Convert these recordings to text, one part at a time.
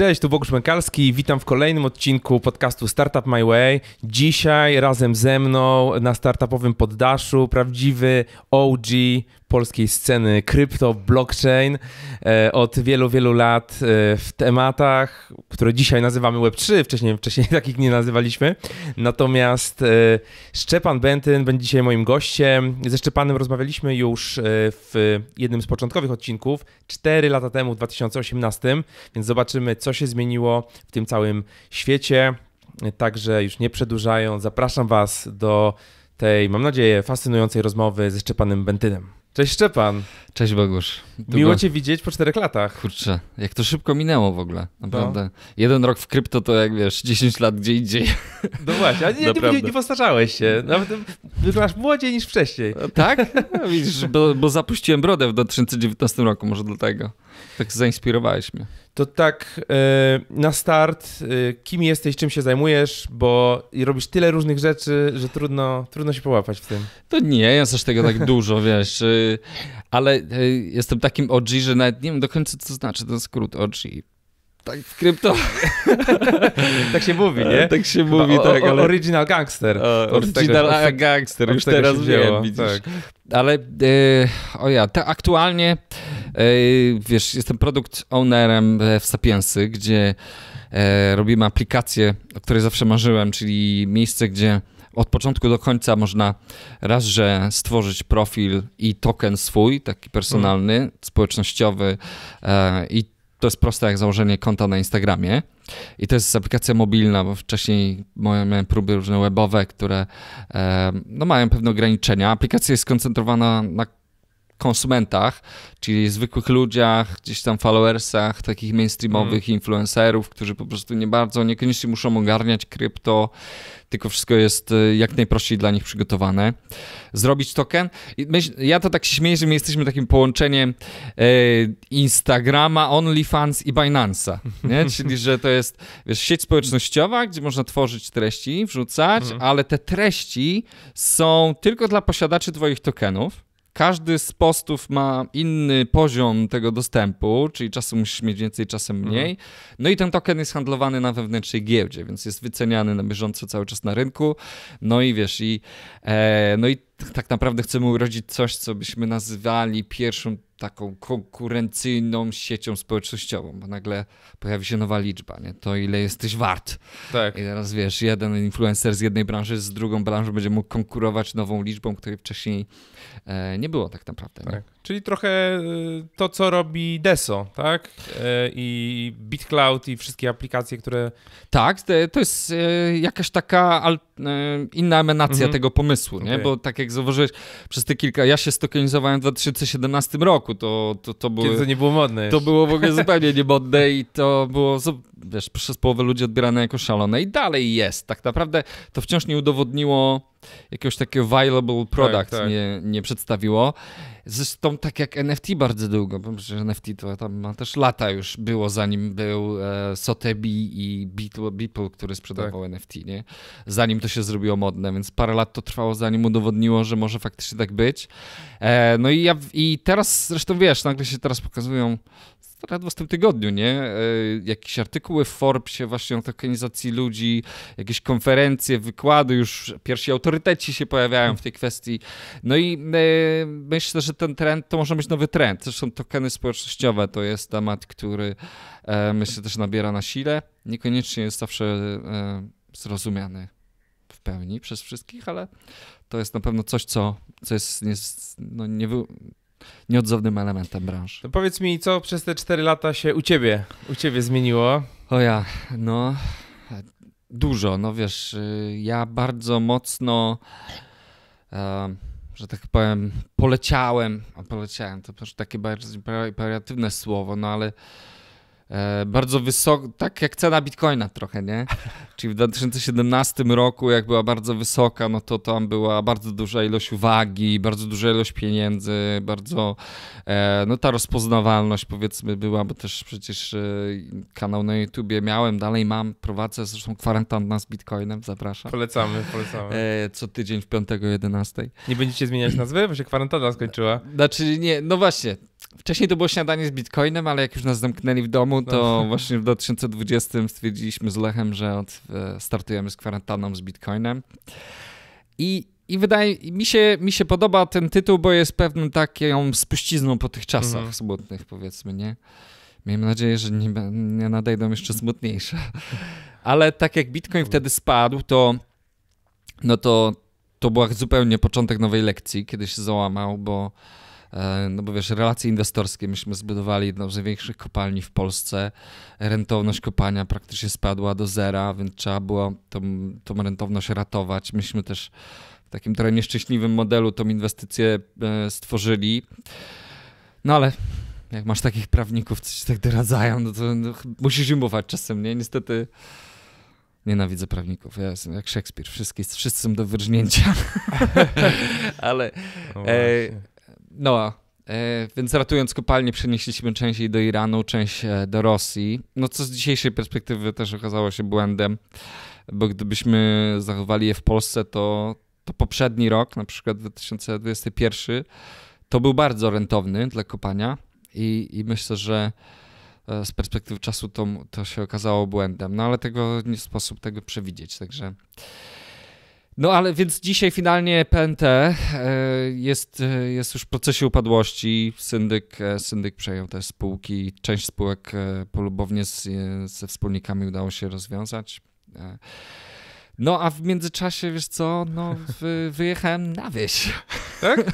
Cześć, tu Bogusz Mękalski. Witam w kolejnym odcinku podcastu Startup My Way. Dzisiaj razem ze mną na startupowym poddaszu prawdziwy OG polskiej sceny krypto, blockchain e, od wielu, wielu lat e, w tematach, które dzisiaj nazywamy Web3, wcześniej, wcześniej takich nie nazywaliśmy. Natomiast e, Szczepan Bentyn będzie dzisiaj moim gościem. Ze Szczepanem rozmawialiśmy już w jednym z początkowych odcinków, 4 lata temu, w 2018, więc zobaczymy, co się zmieniło w tym całym świecie. Także już nie przedłużając, zapraszam Was do tej, mam nadzieję, fascynującej rozmowy ze Szczepanem Bentynem. Cześć Szczepan. Cześć Bogusz. Długo... Miło cię widzieć po czterech latach. Kurczę, jak to szybko minęło w ogóle, naprawdę. No. Jeden rok w krypto to jak wiesz, 10 lat gdzie indziej. No właśnie, a nie, nie, nie, nie postarzałeś się. Nawet wyglądasz młodziej niż wcześniej. No, tak? No, widzisz, bo, bo zapuściłem brodę w 2019 roku, może dlatego. Tak zainspirowałeś mnie to tak e, na start, e, kim jesteś, czym się zajmujesz, bo robisz tyle różnych rzeczy, że trudno, trudno się połapać w tym. To nie, ja też tego tak dużo, wiesz, e, ale jestem takim OG, że nawet nie wiem do końca, co znaczy ten skrót OG. Tak. W krypto. tak się mówi, nie? Tak się Chyba mówi, o, tak. Ale... Original gangster. O, original tego, gangster, już teraz wiem, widzisz. Tak. Ale e, o ja, ta, aktualnie e, wiesz, jestem produkt ownerem w Sapiensy, gdzie yy, robimy aplikację, o której zawsze marzyłem, czyli miejsce, gdzie od początku do końca można raz, że stworzyć profil i token swój, taki personalny, mhm. społecznościowy i to jest proste jak założenie konta na Instagramie i to jest aplikacja mobilna, bo wcześniej miałem próby różne webowe, które no, mają pewne ograniczenia. Aplikacja jest skoncentrowana na konsumentach, czyli zwykłych ludziach, gdzieś tam followersach, takich mainstreamowych mm. influencerów, którzy po prostu nie bardzo, niekoniecznie muszą ogarniać krypto, tylko wszystko jest y, jak najprościej dla nich przygotowane. Zrobić token. ja to tak się śmieję, że my jesteśmy takim połączeniem e, Instagrama, OnlyFans i Binance'a, nie? Czyli, że to jest wiesz, sieć społecznościowa, gdzie można tworzyć treści, wrzucać, mhm. ale te treści są tylko dla posiadaczy twoich tokenów. Każdy z postów ma inny poziom tego dostępu, czyli czasem musisz mieć więcej, czasem mhm. mniej. No i ten token jest handlowany na wewnętrznej giełdzie, więc jest wyceniany na bieżąco cały czas na rynku. No i wiesz, i, e, no i tak naprawdę chcemy urodzić coś, co byśmy nazywali pierwszą taką konkurencyjną siecią społecznościową, bo nagle pojawi się nowa liczba, nie? to ile jesteś wart. Tak. I teraz wiesz, jeden influencer z jednej branży z drugą branżą będzie mógł konkurować nową liczbą, której wcześniej e, nie było tak naprawdę. Tak. Czyli trochę y, to, co robi Deso, tak? Y, I BitCloud i wszystkie aplikacje, które. Tak, to jest y, jakaś taka inna emanacja mhm. tego pomysłu, okay. nie? Bo tak jak zauważyłeś, przez te kilka. Ja się stokenizowałem w 2017 roku, to, to, to było. Kiedy to nie było modne. To było w ogóle zupełnie niemodne i to było wiesz, przez połowę ludzi odbierane jako szalone i dalej jest. Tak naprawdę to wciąż nie udowodniło jakiegoś takiego viable product, tak, tak. Nie, nie przedstawiło. Zresztą tak jak NFT bardzo długo, bo przecież NFT to tam też lata już było, zanim był e, i Beeple, Beeple który sprzedawał tak. NFT, nie? Zanim to się zrobiło modne, więc parę lat to trwało, zanim udowodniło, że może faktycznie tak być. E, no i, ja, i teraz zresztą wiesz, nagle się teraz pokazują ledwo w tym tygodniu, nie? E, jakieś artykuły w Forbesie właśnie o tokenizacji ludzi, jakieś konferencje, wykłady, już pierwsi autoryteci się pojawiają w tej kwestii. No i e, myślę, że ten trend to może być nowy trend. Zresztą tokeny społecznościowe to jest temat, który e, myślę też nabiera na sile. Niekoniecznie jest zawsze zrozumiany w pełni przez wszystkich, ale to jest na pewno coś, co, co jest, jest no, nie, nieodzownym elementem branży. To powiedz mi, co przez te 4 lata się u ciebie, u ciebie zmieniło? O ja, no dużo, no wiesz, y, ja bardzo mocno że tak powiem, poleciałem, poleciałem to też takie bardziej imperatywne słowo, no ale E, bardzo wysoko, tak jak cena bitcoina trochę, nie? Czyli w 2017 roku, jak była bardzo wysoka, no to tam była bardzo duża ilość uwagi, bardzo duża ilość pieniędzy, bardzo, e, no ta rozpoznawalność powiedzmy była, bo też przecież e, kanał na YouTubie miałem, dalej mam, prowadzę zresztą kwarantanna z bitcoinem, zapraszam. Polecamy, polecamy. Co tydzień w 5.11. Nie będziecie zmieniać nazwy, bo się kwarantanna skończyła. Znaczy nie, no właśnie, Wcześniej to było śniadanie z Bitcoinem, ale jak już nas zamknęli w domu, to tak. właśnie w 2020 stwierdziliśmy z Lechem, że od, e, startujemy z kwarantanną z Bitcoinem. I, i wydaje mi się, mi się podoba ten tytuł, bo jest pewną taką spuścizną po tych czasach mhm. smutnych, powiedzmy, nie? Miejmy nadzieję, że nie, nie nadejdą jeszcze smutniejsze. Ale tak jak Bitcoin wtedy spadł, to no to, to był zupełnie początek nowej lekcji, kiedy się załamał, bo E, no bo wiesz, relacje inwestorskie myśmy zbudowali jedną z największych kopalni w Polsce. Rentowność kopania praktycznie spadła do zera, więc trzeba było tą, tą rentowność ratować. Myśmy też w takim trochę nieszczęśliwym modelu tą inwestycję e, stworzyli. No ale jak masz takich prawników, co ci tak doradzają, no to no, musisz im ufać czasem, nie? Niestety nienawidzę prawników. Ja jestem jak Szekspir, wszyscy, wszyscy są do wyrżnięcia. Ale no e, Noa. E, więc ratując kopalnię, przenieśliśmy część jej do Iranu, część e, do Rosji. No co z dzisiejszej perspektywy też okazało się błędem, bo gdybyśmy zachowali je w Polsce, to, to poprzedni rok, na przykład 2021, to był bardzo rentowny dla kopania i, i myślę, że e, z perspektywy czasu to, to się okazało błędem. No ale tego nie sposób tego przewidzieć, także. No ale więc dzisiaj finalnie PNT e, jest, e, jest już w procesie upadłości. Syndyk, e, syndyk przejął te spółki. Część spółek polubownie z, ze wspólnikami udało się rozwiązać. No a w międzyczasie, wiesz co, no, wy, wyjechałem na wieś. Tak?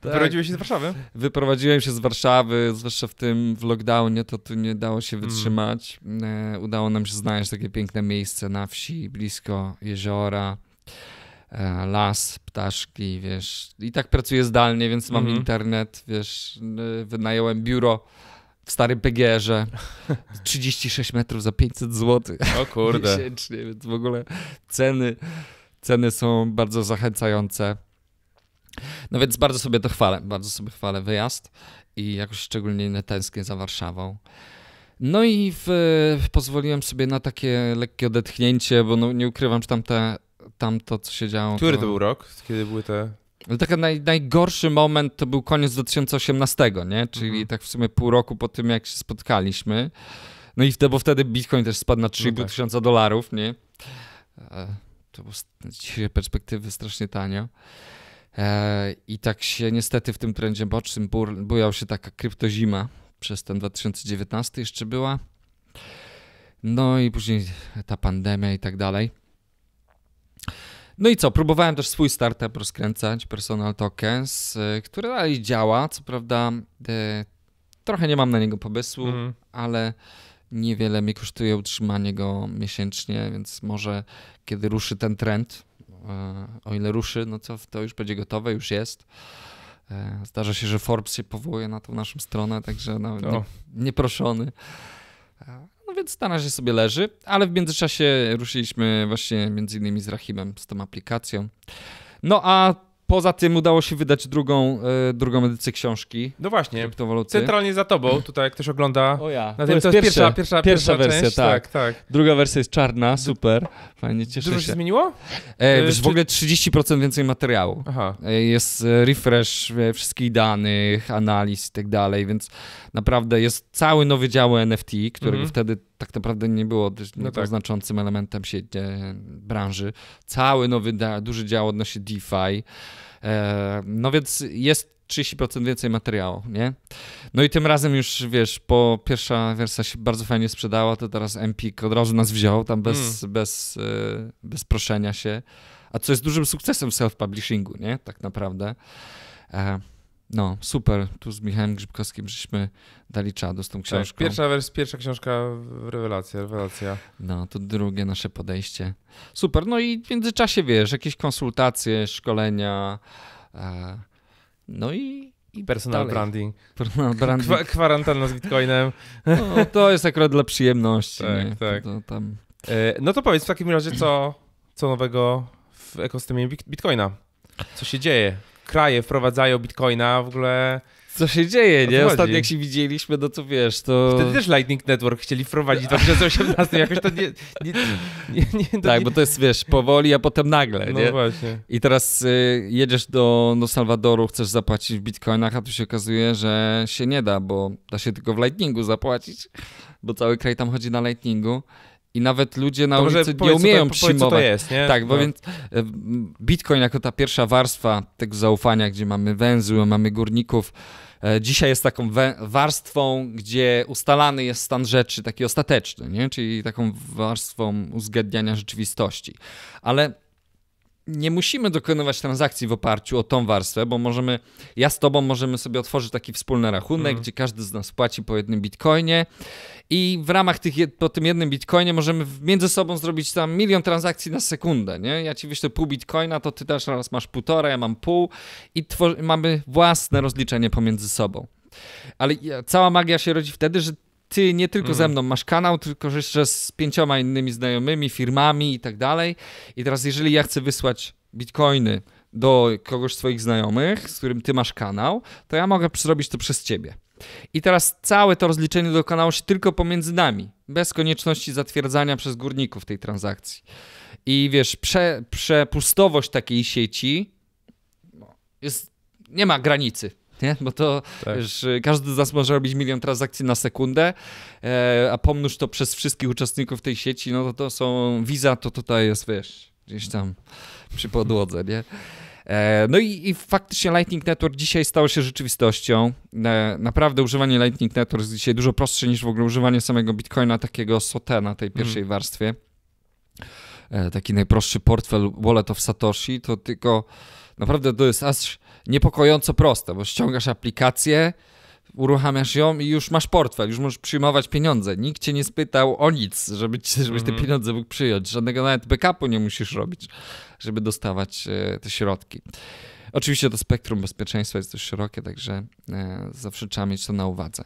Tak. Wyprowadziłeś się z Warszawy? Wyprowadziłem się z Warszawy, zwłaszcza w tym w lockdownie, to tu nie dało się mm. wytrzymać. Mm. Udało nam się znaleźć takie piękne miejsce na wsi, blisko jeziora. E, las, ptaszki, wiesz. I tak pracuję zdalnie, więc mam mhm. internet, wiesz, y, wynająłem biuro w starym PGR-ze 36 metrów za 500 zł. O kurde. Miesięcznie, więc w ogóle ceny, ceny są bardzo zachęcające. No więc bardzo sobie to chwalę, bardzo sobie chwalę wyjazd i jakoś szczególnie nie tęsknię za Warszawą. No i w, pozwoliłem sobie na takie lekkie odetchnięcie, bo no, nie ukrywam, że tam te tamto, co się działo. Który to, był rok, kiedy były te... Ale taki naj, najgorszy moment to był koniec 2018, nie? Czyli mhm. tak w sumie pół roku po tym, jak się spotkaliśmy. No i wtedy, bo wtedy Bitcoin też spadł na 3,5 no tak. tysiąca dolarów, nie? E, to było z dzisiejszej perspektywy strasznie tanio. E, I tak się niestety w tym trendzie bocznym bujał się taka kryptozima przez ten 2019 jeszcze była. No i później ta pandemia i tak dalej. No i co, próbowałem też swój startup rozkręcać, Personal Tokens, y, który dalej działa, co prawda y, trochę nie mam na niego pomysłu, mm. ale niewiele mi kosztuje utrzymanie go miesięcznie, więc może kiedy ruszy ten trend, y, o ile ruszy, no to, to już będzie gotowe, już jest. Zdarza się, że Forbes się powołuje na tą naszą stronę, także no, nie, nieproszony. No więc ta na razie sobie leży, ale w międzyczasie ruszyliśmy właśnie między innymi z Rahimem, z tą aplikacją. No a poza tym udało się wydać drugą, e, drugą edycję książki. No właśnie, centralnie za tobą, tutaj jak ktoś ogląda. O ja, na to, jest, to jest pierwsza, pierwsza, pierwsza, pierwsza wersja, część, tak. tak. tak. Druga wersja jest czarna, super, fajnie, cieszę Dużo się. się zmieniło? E, e Czy... w ogóle 30% więcej materiału. Aha. E, jest e, refresh e, wszystkich danych, analiz i tak dalej, więc naprawdę jest cały nowy dział NFT, którego mhm. wtedy tak naprawdę nie było, nie no tak. znaczącym elementem się, e, branży. Cały nowy, da, duży dział odnosi DeFi. E, no więc jest 30% więcej materiału, nie? No i tym razem już, wiesz, po pierwsza wersja się bardzo fajnie sprzedała, to teraz MPIC od razu nas wziął, tam bez, mm. bez, e, bez proszenia się. A co jest dużym sukcesem self-publishingu, nie? Tak naprawdę. E, no, super. Tu z Michałem Grzybkowskim żeśmy dali czadu z tą tak, książką. Tak, pierwsza, wers, pierwsza książka, rewelacja, rewelacja. No, to drugie nasze podejście. Super. No i w międzyczasie, wiesz, jakieś konsultacje, szkolenia, e, no i... I personal dalej. branding. Personal branding. Kwa kwarantanna z bitcoinem. No, to jest akurat dla przyjemności. Tak, nie? tak. To, to tam... E, no to powiedz w takim razie, co, co nowego w ekosystemie bitcoina? Co się dzieje? kraje wprowadzają bitcoina, w ogóle... Co się dzieje, nie? Ostatnio jak się widzieliśmy, no to wiesz, to... Wtedy też Lightning Network chcieli wprowadzić w 2018, jakoś to nie... nie, nie, nie to tak, bo to jest, wiesz, powoli, a potem nagle, no nie? właśnie. I teraz y, jedziesz do, do Salwadoru, chcesz zapłacić w bitcoinach, a tu się okazuje, że się nie da, bo da się tylko w Lightningu zapłacić, bo cały kraj tam chodzi na Lightningu. I nawet ludzie na Dobrze, ulicy nie umieją to, przyjmować. Co to jest, nie? Tak, bo no. więc e, Bitcoin jako ta pierwsza warstwa tego zaufania, gdzie mamy węzły, mamy górników, e, dzisiaj jest taką warstwą, gdzie ustalany jest stan rzeczy taki ostateczny, nie? czyli taką warstwą uzgadniania rzeczywistości. Ale nie musimy dokonywać transakcji w oparciu o tą warstwę, bo możemy, ja z tobą możemy sobie otworzyć taki wspólny rachunek, mm. gdzie każdy z nas płaci po jednym bitcoinie i w ramach tych, po tym jednym bitcoinie możemy między sobą zrobić tam milion transakcji na sekundę, nie? Ja ci wyślę pół bitcoina, to ty też raz masz półtora, ja mam pół i mamy własne rozliczenie pomiędzy sobą. Ale cała magia się rodzi wtedy, że ty nie tylko mm. ze mhm. mną masz kanał, tylko jeszcze z pięcioma innymi znajomymi, firmami i tak dalej. I teraz, jeżeli ja chcę wysłać bitcoiny do kogoś z Twoich znajomych, z którym Ty masz kanał, to ja mogę zrobić to przez Ciebie. I teraz całe to rozliczenie dokonało się tylko pomiędzy nami, bez konieczności zatwierdzania przez górników tej transakcji. I wiesz, prze, przepustowość takiej sieci jest, nie ma granicy nie? Bo to tak. wiesz, każdy z nas może robić milion transakcji na sekundę, e, a pomnóż to przez wszystkich uczestników tej sieci, no to to są wiza, to tutaj jest, wiesz, gdzieś tam przy podłodze, nie? E, no i, i, faktycznie Lightning Network dzisiaj stało się rzeczywistością. E, naprawdę używanie Lightning Network jest dzisiaj dużo prostsze niż w ogóle używanie samego Bitcoina, takiego na tej mhm. pierwszej mm. warstwie. Taki najprostszy portfel Wallet of Satoshi, to tylko naprawdę to jest aż niepokojąco proste, bo ściągasz aplikację, uruchamiasz ją i już masz portfel, już możesz przyjmować pieniądze. Nikt cię nie spytał o nic, żeby, żebyś te mhm. pieniądze mógł przyjąć. Żadnego nawet backupu nie musisz robić, żeby dostawać e, te środki. Oczywiście to spektrum bezpieczeństwa jest dość szerokie, także e, zawsze trzeba mieć to na uwadze.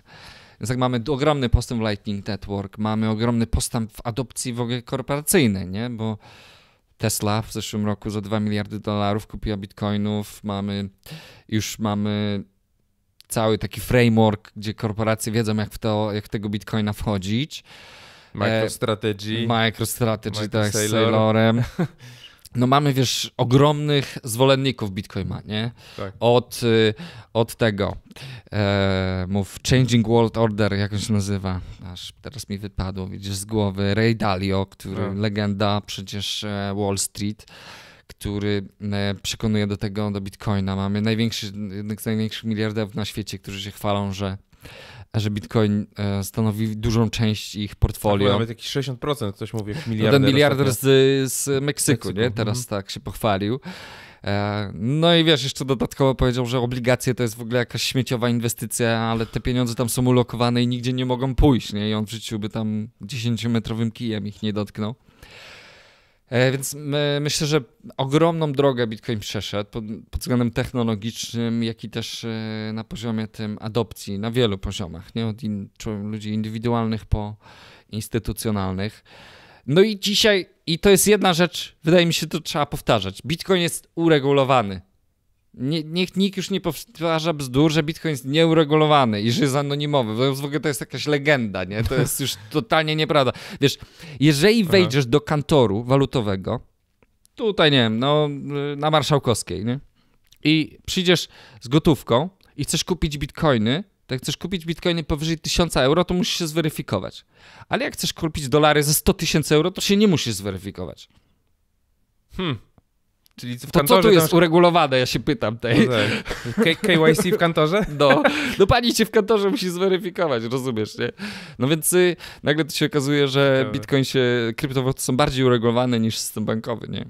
Więc tak mamy ogromny postęp w Lightning Network, mamy ogromny postęp w adopcji w ogóle korporacyjnej, nie? bo Tesla w zeszłym roku za 2 miliardy dolarów kupiła bitcoinów. Mamy, już mamy cały taki framework, gdzie korporacje wiedzą, jak w, to, jak w tego bitcoina wchodzić. MicroStrategy. E, MicroStrategy, Micro tak, Sailor. z Sailorem. no mamy, wiesz, ogromnych zwolenników Bitcoina, nie? Tak. Od, y, od tego, e, mów, Changing World Order, jak on się nazywa, aż teraz mi wypadło, widzisz, z głowy, Ray Dalio, który, tak. legenda przecież e, Wall Street, który e, przekonuje do tego, do Bitcoina. Mamy największy, jednych z największych miliarderów na świecie, którzy się chwalą, że że Bitcoin e, stanowi dużą część ich portfolio. Tak, nawet jakieś 60%, ktoś mówi, jak miliarder. Ten miliarder z, z Meksyku, Meksyku, nie? Mhm. Teraz mhm. tak się pochwalił. E, no i wiesz, jeszcze dodatkowo powiedział, że obligacje to jest w ogóle jakaś śmieciowa inwestycja, ale te pieniądze tam są ulokowane i nigdzie nie mogą pójść, nie? I on w życiu by tam 10-metrowym kijem ich nie dotknął. E, więc myślę, że ogromną drogę Bitcoin przeszedł pod, pod, względem technologicznym, jak i też e, na poziomie tym adopcji, na wielu poziomach, nie od in, ludzi indywidualnych po instytucjonalnych. No i dzisiaj, i to jest jedna rzecz, wydaje mi się, to trzeba powtarzać. Bitcoin jest uregulowany. Nie, niech nikt już nie powtarza bzdur, że Bitcoin jest nieuregulowany i że jest anonimowy. W ogóle to jest jakaś legenda, nie? To jest już totalnie nieprawda. Wiesz, jeżeli wejdziesz Aha. do kantoru walutowego, tutaj, nie wiem, no, na Marszałkowskiej, nie? I przyjdziesz z gotówką i chcesz kupić bitcoiny, tak chcesz kupić bitcoiny powyżej 1000 euro, to musisz się zweryfikować. Ale jak chcesz kupić dolary ze 100 tysięcy euro, to się nie musisz zweryfikować. Hmm. Czyli w To co tu jest tam... uregulowane, ja się pytam tej. No KYC tak. w kantorze? No, no pani cię w kantorze musi zweryfikować, rozumiesz, nie? No więc y, nagle to się okazuje, że bitcoin się, kryptowaluty są bardziej uregulowane niż system bankowy, nie?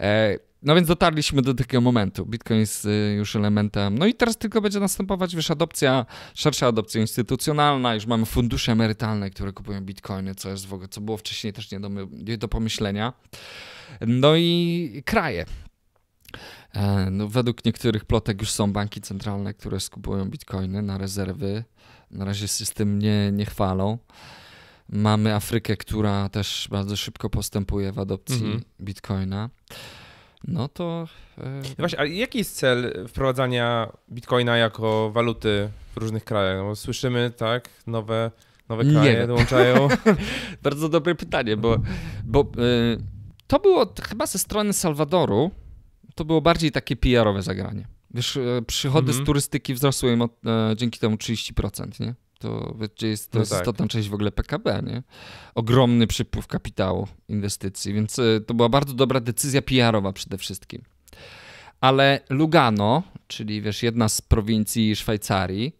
E, no więc dotarliśmy do takiego momentu. Bitcoin jest y, już elementem. No i teraz tylko będzie następować wiesz, adopcja, szersza adopcja instytucjonalna. Już mamy fundusze emerytalne, które kupują bitcoiny, co jest w ogóle, co było wcześniej też nie do, nie do pomyślenia. No i kraje. E, no, według niektórych plotek już są banki centralne, które skupują bitcoiny na rezerwy. Na razie się z tym nie, nie chwalą. Mamy Afrykę, która też bardzo szybko postępuje w adopcji mhm. bitcoina. No to. Yy... Właśnie, jaki jest cel wprowadzania bitcoina jako waluty w różnych krajach? No, słyszymy, tak, nowe, nowe kraje nie. dołączają. bardzo dobre pytanie, bo, bo yy to było chyba ze strony Salwadoru, to było bardziej takie PR-owe zagranie. Wiesz, e, przychody mm -hmm. z mhm. turystyki wzrosły im od, e, dzięki temu 30%, nie? To, wiecie, jest, to no tak. istotna część w ogóle PKB, nie? Ogromny przypływ kapitału, inwestycji, więc e, to była bardzo dobra decyzja PR-owa przede wszystkim. Ale Lugano, czyli wiesz, jedna z prowincji Szwajcarii,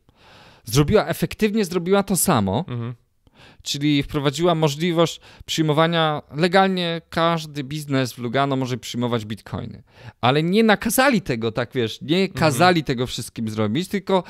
zrobiła, efektywnie zrobiła to samo, mm -hmm czyli wprowadziła możliwość przyjmowania legalnie każdy biznes w Lugano może przyjmować bitcoiny. Ale nie nakazali tego, tak wiesz, nie kazali mhm. tego wszystkim zrobić, tylko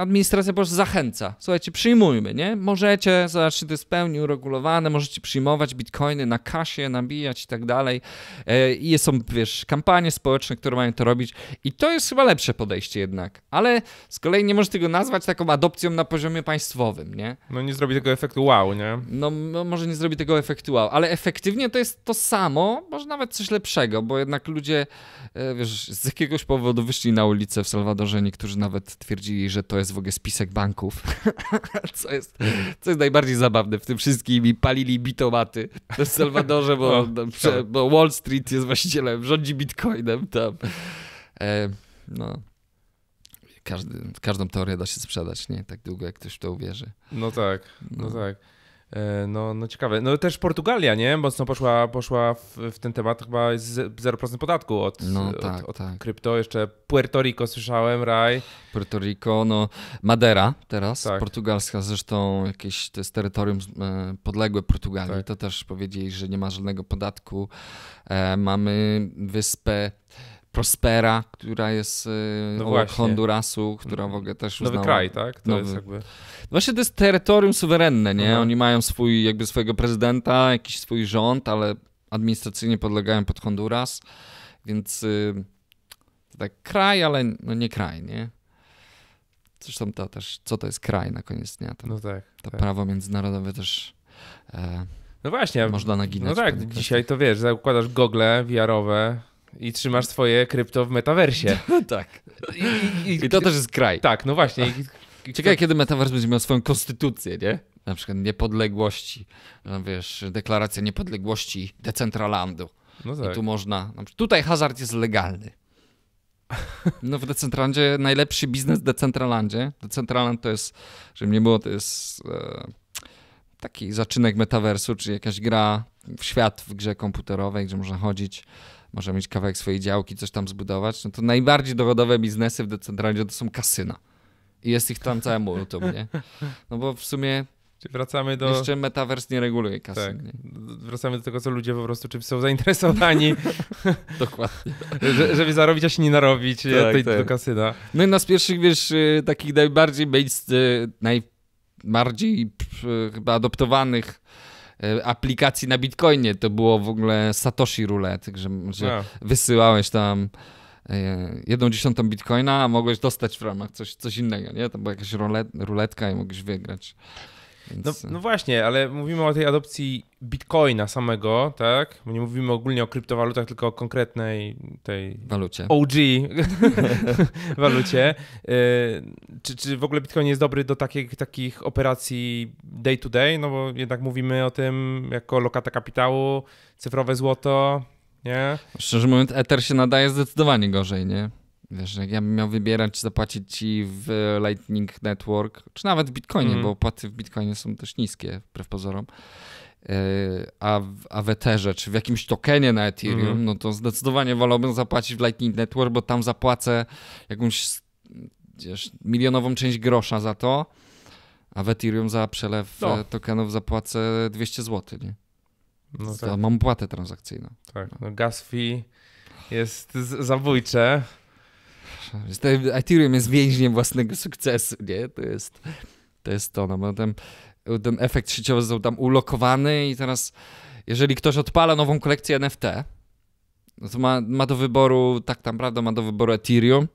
administracja po prostu zachęca. Słuchajcie, przyjmujmy, nie? Możecie, zobaczcie, to jest w pełni uregulowane, możecie przyjmować bitcoiny na kasie, nabijać i tak dalej. E, I są, wiesz, kampanie społeczne, które mają to robić. I to jest chyba lepsze podejście jednak. Ale z kolei nie możesz tego nazwać taką adopcją na poziomie państwowym, nie? No nie zrobi tego efektu wow, nie? No, no może nie zrobi tego efektu wow, ale efektywnie to jest to samo, może nawet coś lepszego, bo jednak ludzie, e, wiesz, z jakiegoś powodu wyszli na ulicę w Salwadorze, niektórzy nawet twierdzili, że to jest w ogóle spisek banków, co, jest, co jest najbardziej zabawne w tym wszystkim i palili bitomaty w Salwadorze, bo, bo Wall Street jest właścicielem, rządzi bitcoinem tam. E, no. Każdy, każdą teorię da się sprzedać, nie? Tak długo, jak ktoś w to uwierzy. No tak, no, no tak. E, no, no ciekawe. No też Portugalia, nie? Mocno poszła, poszła w, w ten temat chyba z 0% podatku od, no, tak, od, od tak. krypto. Jeszcze Puerto Rico słyszałem, raj. Puerto Rico, no Madeira teraz, tak. portugalska zresztą jakieś, to jest terytorium e, podległe Portugalii. Tak. To też powiedzieli, że nie ma żadnego podatku. E, mamy wyspę Prospera, która jest y, no Hondurasu, która mhm. w ogóle też uznała... Nowy kraj, tak? To nowy. jest jakby... No właśnie to jest terytorium suwerenne, nie? Oni mają swój, jakby swojego prezydenta, jakiś swój rząd, ale administracyjnie podlegają pod Honduras, więc y, to tak kraj, ale no nie kraj, nie? Zresztą to też, co to jest kraj na koniec dnia? To, no tak. To tak. prawo międzynarodowe też... E, no właśnie. Można naginać. No tak, dzisiaj to wiesz, zakładasz gogle wiarowe, i trzymasz swoje krypto w metaversie. No tak. I, I, to też jest kraj. Tak, no właśnie. I, Ciekawe, kiedy metavers będzie miał swoją konstytucję, nie? Na przykład niepodległości, no wiesz, deklaracja niepodległości Decentralandu. No tak. I tu można, no, tutaj hazard jest legalny. No w Decentralandzie najlepszy biznes w Decentralandzie. Decentraland to jest, żeby nie było, to jest e, taki zaczynek metaversu, czyli jakaś gra w świat w grze komputerowej, gdzie można chodzić może mieć kawałek swojej działki, coś tam zbudować, no to najbardziej dowodowe biznesy w decentralizie to są kasyna. I jest ich tam całe multum, nie? No bo w sumie Czyli wracamy do. Jeszcze metavers nie reguluje kasy. Tak. Nie? Wracamy do tego, co ludzie po prostu czymś są zainteresowani. Dokładnie. Że, żeby zarobić, a się nie narobić, tak, to tak. do kasyna. No i na z pierwszych, wiesz, y, takich najbardziej, y, najbardziej y, chyba adoptowanych E, aplikacji na Bitcoinie. To było w ogóle Satoshi Roulette, że, że wysyłałeś tam e, jedną dziesiątą bitcoina, a mogłeś dostać w ramach coś, coś innego, nie? Tam była jakaś rulet, ruletka i mogłeś wygrać. No, no, właśnie, ale mówimy o tej adopcji bitcoina samego, tak? My nie mówimy ogólnie o kryptowalutach, tylko o konkretnej tej. Walucie. OG walucie. Y, czy, czy w ogóle bitcoin jest dobry do takich, takich operacji day to day? No bo jednak mówimy o tym jako lokata kapitału, cyfrowe złoto, nie? Szczerze mówiąc, Ether się nadaje zdecydowanie gorzej, nie? Wiesz, jak ja bym miał wybierać, czy zapłacić ci w Lightning Network, czy nawet w Bitcoinie, mm. bo opłaty w Bitcoinie są też niskie, wbrew pozorom, e, a w, a w Etherze, czy w jakimś tokenie na Ethereum, mm. no to zdecydowanie wolałbym zapłacić w Lightning Network, bo tam zapłacę jakąś wiesz, milionową część grosza za to, a w Ethereum za przelew no. tokenów zapłacę 200 zł, nie? No tak. Mam opłatę transakcyjną. Tak, no. no gas fee jest zabójcze. Ethereum jest więźniem własnego sukcesu, nie? To jest to, jest to no bo ten, ten efekt sieciowy został tam ulokowany i teraz jeżeli ktoś odpala nową kolekcję NFT, no to ma, ma do wyboru, tak naprawdę ma do wyboru Ethereum,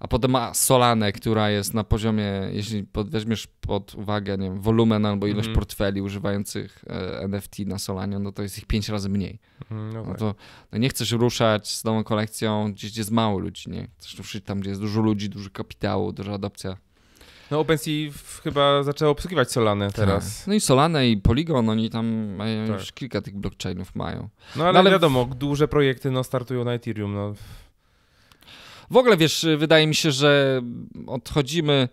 a potem ma Solanę, która jest na poziomie, jeśli weźmiesz pod uwagę, nie wiem, wolumen albo mhm. ilość mm. portfeli używających e, NFT na Solanie, no to jest ich pięć razy mniej. okay. Mhm, no, no tak. to no nie chcesz ruszać z nową kolekcją gdzieś, gdzie jest mało ludzi, nie? Chcesz ruszyć tam, gdzie jest dużo ludzi, dużo kapitału, duża adopcja. No OpenSea chyba zaczęło obsługiwać Solanę tak. teraz. No i Solanę i Polygon, oni tam mają tak. już kilka tych blockchainów mają. No ale, no, ale wiadomo, w... duże projekty no, startują na Ethereum, no. W ogóle wiesz, wydaje mi się, że odchodzimy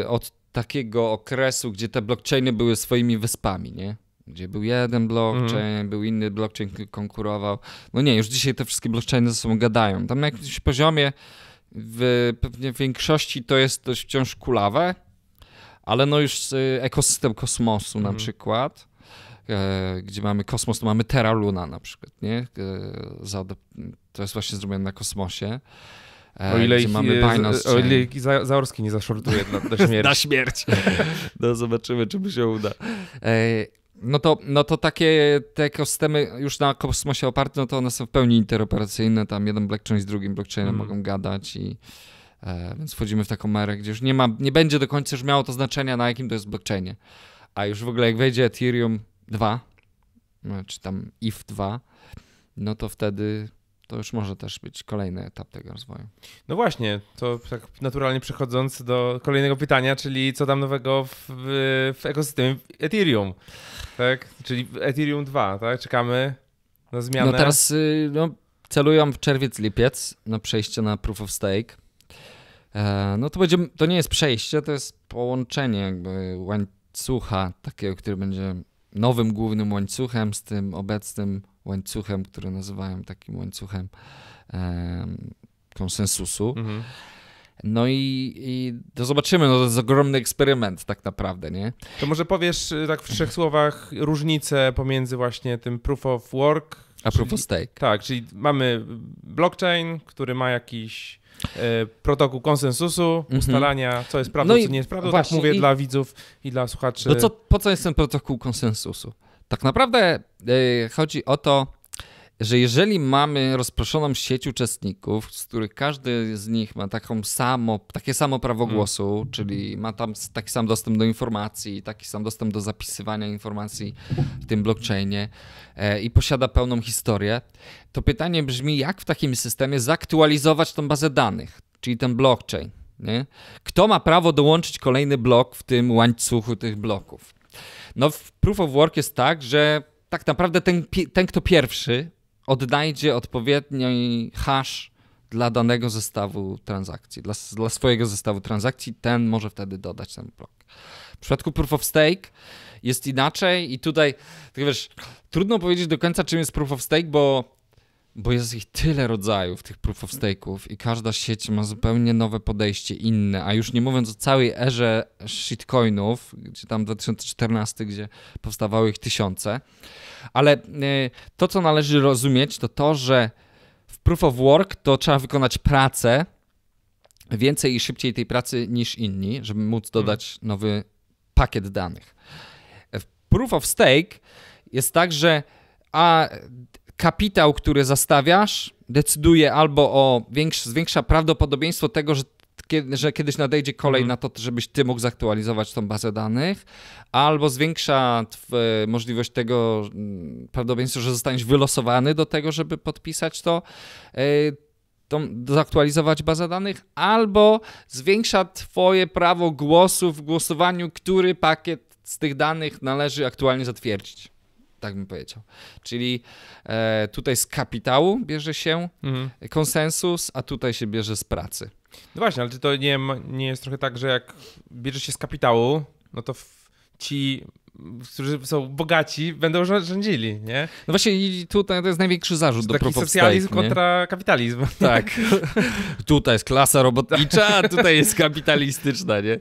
y, od takiego okresu, gdzie te blockchainy były swoimi wyspami, nie? Gdzie był jeden blockchain, mm. był inny blockchain, konkurował. No nie, już dzisiaj te wszystkie blockchainy ze sobą gadają. Tam na jakimś poziomie w, pewnie w większości to jest dość wciąż kulawe, ale no już y, ekosystem kosmosu mm. na mhm. przykład E, gdzie mamy kosmos, to mamy Terra Luna na przykład, nie? E, to jest właśnie zrobione na kosmosie. E, o ile ich, mamy Binance, o ile ich za, Zaorski nie zaszortuje na, do śmierci. na śmierć. No zobaczymy, czy mu się uda. No to, no to takie te ekosystemy już na kosmosie oparte, no to one są w pełni interoperacyjne. Tam jeden blockchain z drugim blockchainem mm. mogą gadać i e, więc wchodzimy w taką marek, gdzie już nie ma, nie będzie do końca już miało to znaczenia, na jakim to jest blockchainie. A już w ogóle jak wejdzie Ethereum, 2, no, czy tam if 2, no to wtedy to już może też być kolejny etap tego rozwoju. No właśnie, to tak naturalnie przechodząc do kolejnego pytania, czyli co tam nowego w, w ekosystemie Ethereum, tak? Czyli Ethereum 2, tak? Czekamy na zmianę. No teraz y, no, celują w czerwiec, lipiec na no, przejście na Proof of Stake. E, no to będzie, to nie jest przejście, to jest połączenie jakby łańcucha takiego, który będzie nowym głównym łańcuchem, z tym obecnym łańcuchem, który nazywałem takim łańcuchem e, konsensusu. Mhm. No i, i to zobaczymy, no to jest ogromny eksperyment tak naprawdę, nie? To może powiesz y, tak w trzech słowach różnicę pomiędzy właśnie tym proof of work, a proof of stake. Tak, czyli mamy blockchain, który ma jakiś E, protokół konsensusu, mm -hmm. ustalania, co jest prawdą, no co nie jest prawdą. Tak właśnie, tak mówię i... dla widzów i dla słuchaczy. No co, po co jest ten protokół konsensusu? Tak naprawdę yy, chodzi o to, że jeżeli mamy rozproszoną sieć uczestników, z których każdy z nich ma taką samo, takie samo prawo hmm. głosu, czyli ma tam taki sam dostęp do informacji, taki sam dostęp do zapisywania informacji w tym blockchainie e, i posiada pełną historię, to pytanie brzmi, jak w takim systemie zaktualizować tą bazę danych, czyli ten blockchain. Nie? Kto ma prawo dołączyć kolejny blok w tym łańcuchu tych bloków? No, w Proof of Work jest tak, że tak naprawdę ten, ten kto pierwszy odnajdzie odpowiedni hash dla danego zestawu transakcji, dla, dla, swojego zestawu transakcji, ten może wtedy dodać ten blok. W przypadku proof of stake jest inaczej i tutaj, tak wiesz, trudno powiedzieć do końca, czym jest proof of stake, bo bo jest ich tyle rodzajów tych proof of stake'ów i każda sieć ma zupełnie nowe podejście, inne, a już nie mówiąc o całej erze shitcoinów, gdzie tam 2014, gdzie powstawały ich tysiące, ale e, to, co należy rozumieć, to to, że w proof of work to trzeba wykonać pracę, więcej i szybciej tej pracy niż inni, żeby móc mhm. dodać nowy pakiet danych. W proof of stake jest tak, że a kapitał, który zastawiasz, decyduje albo o większe, zwiększa prawdopodobieństwo tego, że że kiedyś nadejdzie kolej mhm. na to, żebyś ty mógł zaktualizować tą bazę danych, albo zwiększa e, możliwość tego, mm, prawdopodobieństwo, że zostaniesz wylosowany do tego, żeby podpisać to, e, tą, zaktualizować bazę danych, albo zwiększa twoje prawo głosu w głosowaniu, który pakiet z tych danych należy aktualnie zatwierdzić. Tak bym powiedział. Czyli e, tutaj z kapitału bierze się mhm. konsensus, a tutaj się bierze z pracy. No właśnie, ale czy to nie, nie jest trochę tak, że jak bierze się z kapitału, no to ci którzy są bogaci, będą rządzili, nie? No właśnie i tutaj to jest największy zarzut do Taki socjalizm state, kontra nie? kapitalizm. Tak. tutaj jest klasa robotnicza, tutaj jest kapitalistyczna, nie?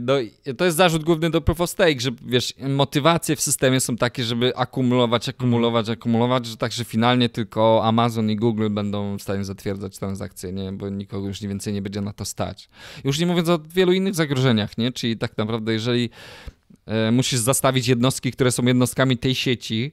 No, to jest zarzut główny do Proof of Stake, że wiesz, motywacje w systemie są takie, żeby akumulować, akumulować, mhm. akumulować, że także finalnie tylko Amazon i Google będą w stanie zatwierdzać transakcje, nie? Bo nikogo już więcej nie będzie na to stać. Już nie mówiąc o wielu innych zagrożeniach, nie? Czyli tak naprawdę, jeżeli E, musisz zastawić jednostki, które są jednostkami tej sieci,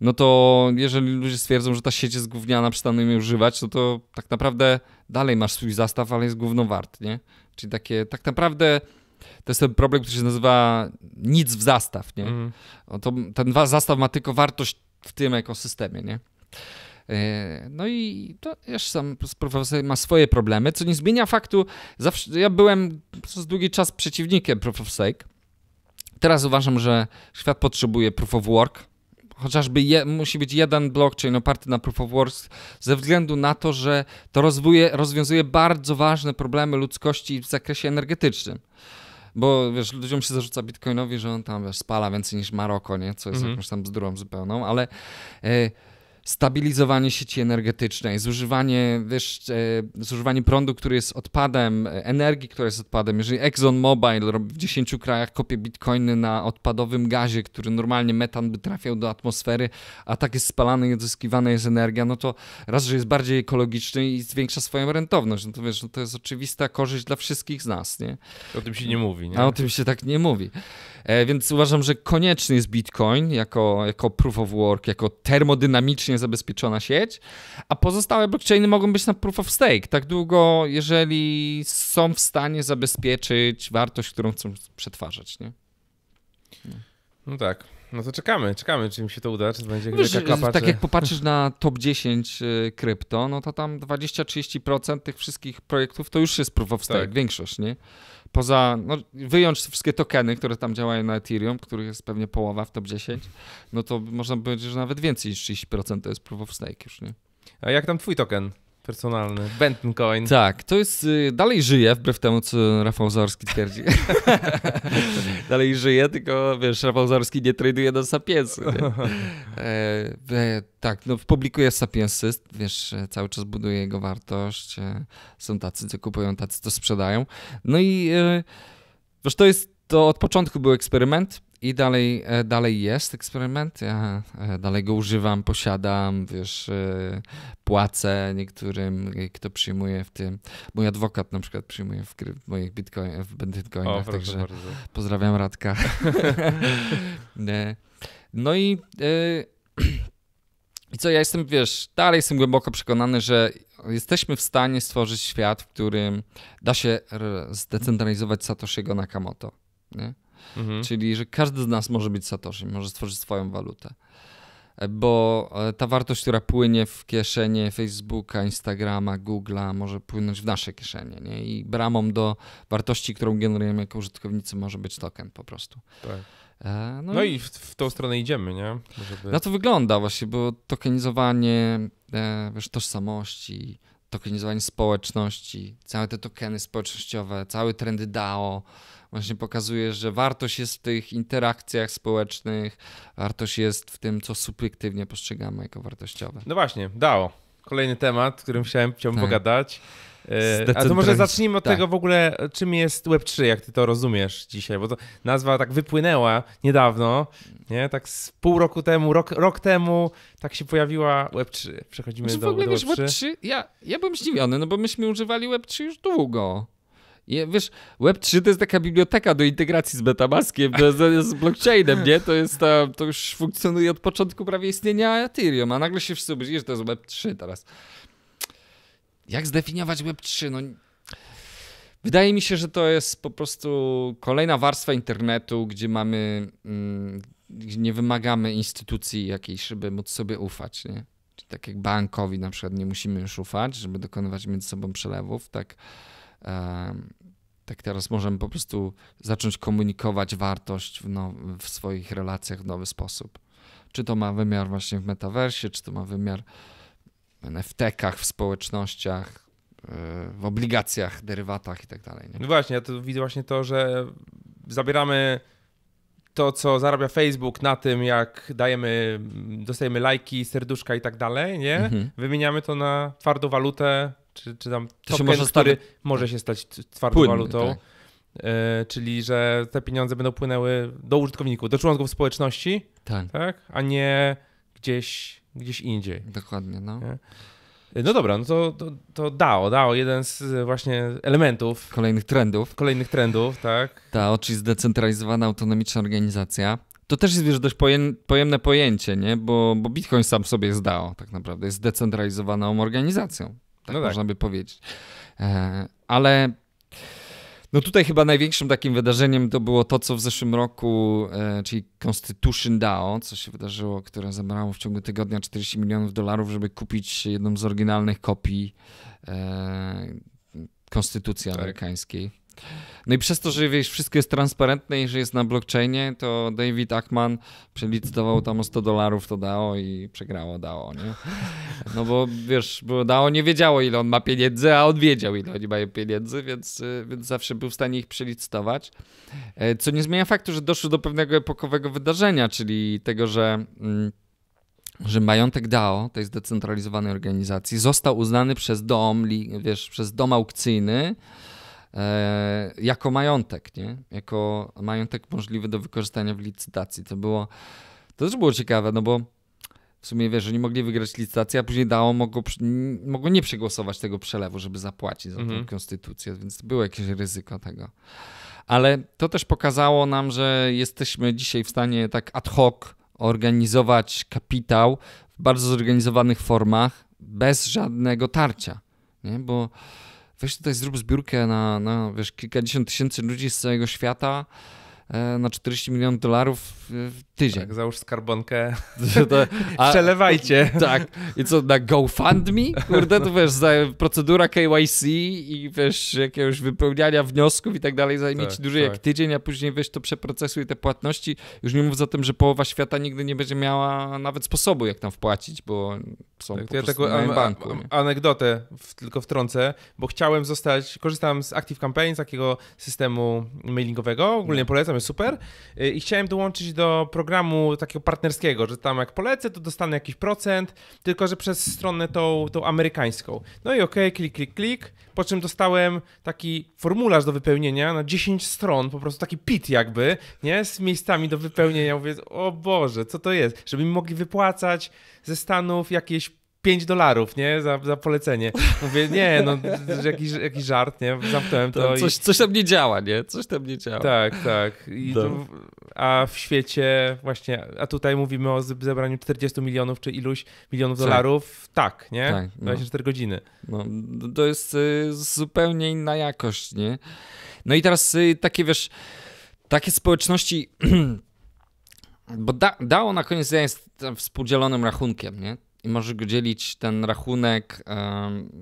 no to jeżeli ludzie stwierdzą, że ta sieć jest gówniana, przestaną jej używać, no to tak naprawdę dalej masz swój zastaw, ale jest główną wart, nie? Czyli takie, tak naprawdę to jest ten problem, który się nazywa nic w zastaw, nie? Mhm. to, ten zastaw ma tylko wartość w tym ekosystemie, nie? E, no i to jeszcze sam profesor ma swoje problemy, co nie zmienia faktu. Zawsze ja byłem przez długi czas przeciwnikiem Proof of Stake teraz uważam, że świat potrzebuje proof of work. Chociażby je, musi być jeden blockchain oparty na proof of work, ze względu na to, że to rozwuje, rozwiązuje bardzo ważne problemy ludzkości w zakresie energetycznym bo wiesz, ludziom się zarzuca Bitcoinowi, że on tam wiesz, spala więcej niż Maroko, nie? Co jest mm -hmm. jakąś tam bzdurą zupełną, ale e, stabilizowanie sieci energetycznej, zużywanie, wiesz, e, zużywanie prądu, który jest odpadem, e, energii, która jest odpadem. Jeżeli ExxonMobil w 10 krajach kopie bitcoiny na odpadowym gazie, który normalnie metan by trafiał do atmosfery, a tak jest spalany i odzyskiwana jest energia, no to raz, że jest bardziej ekologiczny i zwiększa swoją rentowność. No to wiesz, no to jest oczywista korzyść dla wszystkich z nas, nie? O tym się nie mówi, nie? A o tym się tak nie mówi. E, więc uważam, że konieczny jest bitcoin jako, jako proof of work, jako termodynamicznie zabezpieczona sieć, a pozostałe blockchainy mogą być na proof of stake, tak długo, jeżeli są w stanie zabezpieczyć wartość, którą chcą przetwarzać, nie? No, no tak. No to czekamy, czekamy, czy mi się to uda, czy będzie Wiesz, klapa, Tak czy... jak popatrzysz na top 10 e, krypto, no to tam 20-30% tych wszystkich projektów to już jest proof of stake, tak. większość, nie? poza, no, wyjąć wszystkie tokeny, które tam działają na Ethereum, których jest pewnie połowa w top 10, no to można powiedzieć, że nawet więcej niż 30% to jest proof of stake już, nie? A jak tam twój token? Personalny. Benton Coin. Tak, to jest. Y, dalej żyje, wbrew temu, co Rafał Zorski twierdzi. dalej żyje, tylko wiesz, Rafał Zorski nie traduje do Sapiensu. E, tak, no publikuje Sapiensy, wiesz, e, cały czas buduje jego wartość. E, są tacy, co kupują, tacy, co sprzedają. No i e, wiesz, to jest to od początku był eksperyment i dalej, e, dalej jest eksperyment. Ja e, dalej go używam, posiadam, wiesz, e, płacę niektórym, kto przyjmuje w tym. Mój adwokat na przykład przyjmuje w, moich bitcoin, w bitcoinach, o, także bardzo. pozdrawiam Radka. no i... I co, ja jestem, wiesz, dalej jestem głęboko przekonany, że jesteśmy w stanie stworzyć świat, w którym da się zdecentralizować Satoshi'ego Nakamoto. Nie? Mhm. Czyli, że każdy z nas może być Satoshi, może stworzyć swoją walutę. E, bo e, ta wartość, która płynie w kieszenie Facebooka, Instagrama, Google'a, może płynąć w nasze kieszenie. Nie? I bramą do wartości, którą generujemy jako użytkownicy, może być token po prostu. Tak. E, no, no, i w, w, tą stronę idziemy, nie? Żeby... Na to wygląda właśnie, bo tokenizowanie wiesz, tożsamości, tokenizowanie społeczności, całe te tokeny społecznościowe, cały trendy DAO, właśnie pokazuje, że wartość jest w tych interakcjach społecznych, wartość jest w tym, co subiektywnie postrzegamy jako wartościowe. No właśnie, dało. Kolejny temat, którym chciałem, chciałbym tak. pogadać. E, a to może zacznijmy od tak. tego w ogóle, czym jest Web3, jak ty to rozumiesz dzisiaj, bo to nazwa tak wypłynęła niedawno, nie? Tak z pół roku temu, rok, rok temu, tak się pojawiła Web3. Przechodzimy znaczy, do, w ogóle, do Web3. Wiesz, Web3 ja, ja byłem zdziwiony, no bo myśmy używali Web3 już długo wiesz, Web3 to jest taka biblioteka do integracji z Betamaskiem, z, z blockchainem, nie? To jest ta, to już funkcjonuje od początku prawie istnienia Ethereum, a nagle się wszyscy obudzili, że to jest Web3 teraz. Jak zdefiniować Web3? No, wydaje mi się, że to jest po prostu kolejna warstwa internetu, gdzie mamy, mm, nie wymagamy instytucji jakiejś, żeby móc sobie ufać, nie? Czyli tak jak bankowi na przykład nie musimy już ufać, żeby dokonywać między sobą przelewów, tak tak teraz możemy po prostu zacząć komunikować wartość w, now, w swoich relacjach w nowy sposób. Czy to ma wymiar właśnie w metaversie, czy to ma wymiar w NFT-kach, w społecznościach, e, w obligacjach, derywatach i tak dalej. No właśnie, ja tu widzę właśnie to, że zabieramy to, co zarabia Facebook na tym, jak dajemy, dostajemy lajki, serduszka i tak dalej, nie? Mhm. Wymieniamy to na twardą walutę czy, czy tam to token, może który może tak. się stać twardą Płynny, walutą. Tak. E, czyli że te pieniądze będą płynęły do użytkowników, do członków społeczności, tak. tak? a nie gdzieś, gdzieś indziej. Dokładnie, no. No dobra, no to, to, to DAO, DAO, jeden z właśnie elementów. Kolejnych trendów. Kolejnych trendów, tak. DAO, czyli zdecentralizowana autonomiczna organizacja. To też jest, wiesz, dość pojemne pojęcie, nie? Bo, bo Bitcoin sam sobie jest DAO tak naprawdę, jest zdecentralizowaną organizacją tak no tak. można tak. by powiedzieć. E, ale no tutaj chyba największym takim wydarzeniem to było to, co w zeszłym roku, e, czyli Constitution DAO, co się wydarzyło, które zabrało w ciągu tygodnia 40 milionów dolarów, żeby kupić jedną z oryginalnych kopii e, Konstytucji tak. amerykańskiej. No i przez to, że wiesz, wszystko jest transparentne i że jest na blockchainie, to David Ackman przelicytował tam o 100 dolarów to DAO i przegrało DAO, nie? No bo wiesz, bo DAO nie wiedziało ile on ma pieniędzy, a on wiedział ile oni mają pieniędzy, więc, e, więc zawsze był w stanie ich przelicytować. E, co nie zmienia faktu, że doszło do pewnego epokowego wydarzenia, czyli tego, że... Mm, że majątek DAO, tej zdecentralizowanej organizacji, został uznany przez dom, wiesz, przez dom aukcyjny E, jako majątek, nie? jako majątek możliwy do wykorzystania w licytacji. To było, to też było ciekawe, no bo w sumie wiesz, że nie mogli wygrać licytacji, a później dało, mogło, mogło nie przegłosować tego przelewu, żeby zapłacić za mhm. tę konstytucję, więc było jakieś ryzyko tego. Ale to też pokazało nam, że jesteśmy dzisiaj w stanie tak ad hoc organizować kapitał w bardzo zorganizowanych formach, bez żadnego tarcia, nie? bo weź tutaj zrób zbiórkę na, na wiesz, kilkadziesiąt tysięcy ludzi z całego świata e, na 40 milionów dolarów, e, tydzień. Tak, załóż skarbonkę, a, przelewajcie. Tak, i co, na GoFundMe? Kurde, to wiesz, procedura KYC i wiesz, jakiegoś wypełniania wniosków i tak dalej zajmie ci dużo tak, dłużej tak. jak tydzień, a później wiesz, to przeprocesuj te płatności. Już nie mów za tym, że połowa świata nigdy nie będzie miała nawet sposobu, jak tam wpłacić, bo są tak, po ja prostu taką, na banku. A, anegdotę w, tylko wtrącę, bo chciałem zostać, korzystam z Active Campaign, z takiego systemu mailingowego, ogólnie no. polecam, jest super y, i chciałem dołączyć do programu programu takiego partnerskiego, że tam jak polecę, to dostanę jakiś procent, tylko że przez stronę tą, tą amerykańską. No i okej, okay, klik, klik, klik, po czym dostałem taki formularz do wypełnienia na 10 stron, po prostu taki pit jakby, nie, z miejscami do wypełnienia. Mówię, o Boże, co to jest? Żeby mi mogli wypłacać ze Stanów jakieś 5 dolarów, nie? Za, za polecenie. Mówię, nie, no jakiś, jakiś żart, nie? Zamknąłem to. coś, i... coś tam nie działa, nie? Coś tam nie działa. Tak, tak. To, a w świecie właśnie, a tutaj mówimy o zebraniu 40 milionów czy iluś milionów tak. dolarów, tak, nie? Tak, no. 24 godziny. No, to jest y, zupełnie inna jakość, nie? No i teraz y, takie, wiesz, takie społeczności... bo da, dało na koniec dnia jest współdzielonym rachunkiem, nie? i możesz go dzielić ten rachunek,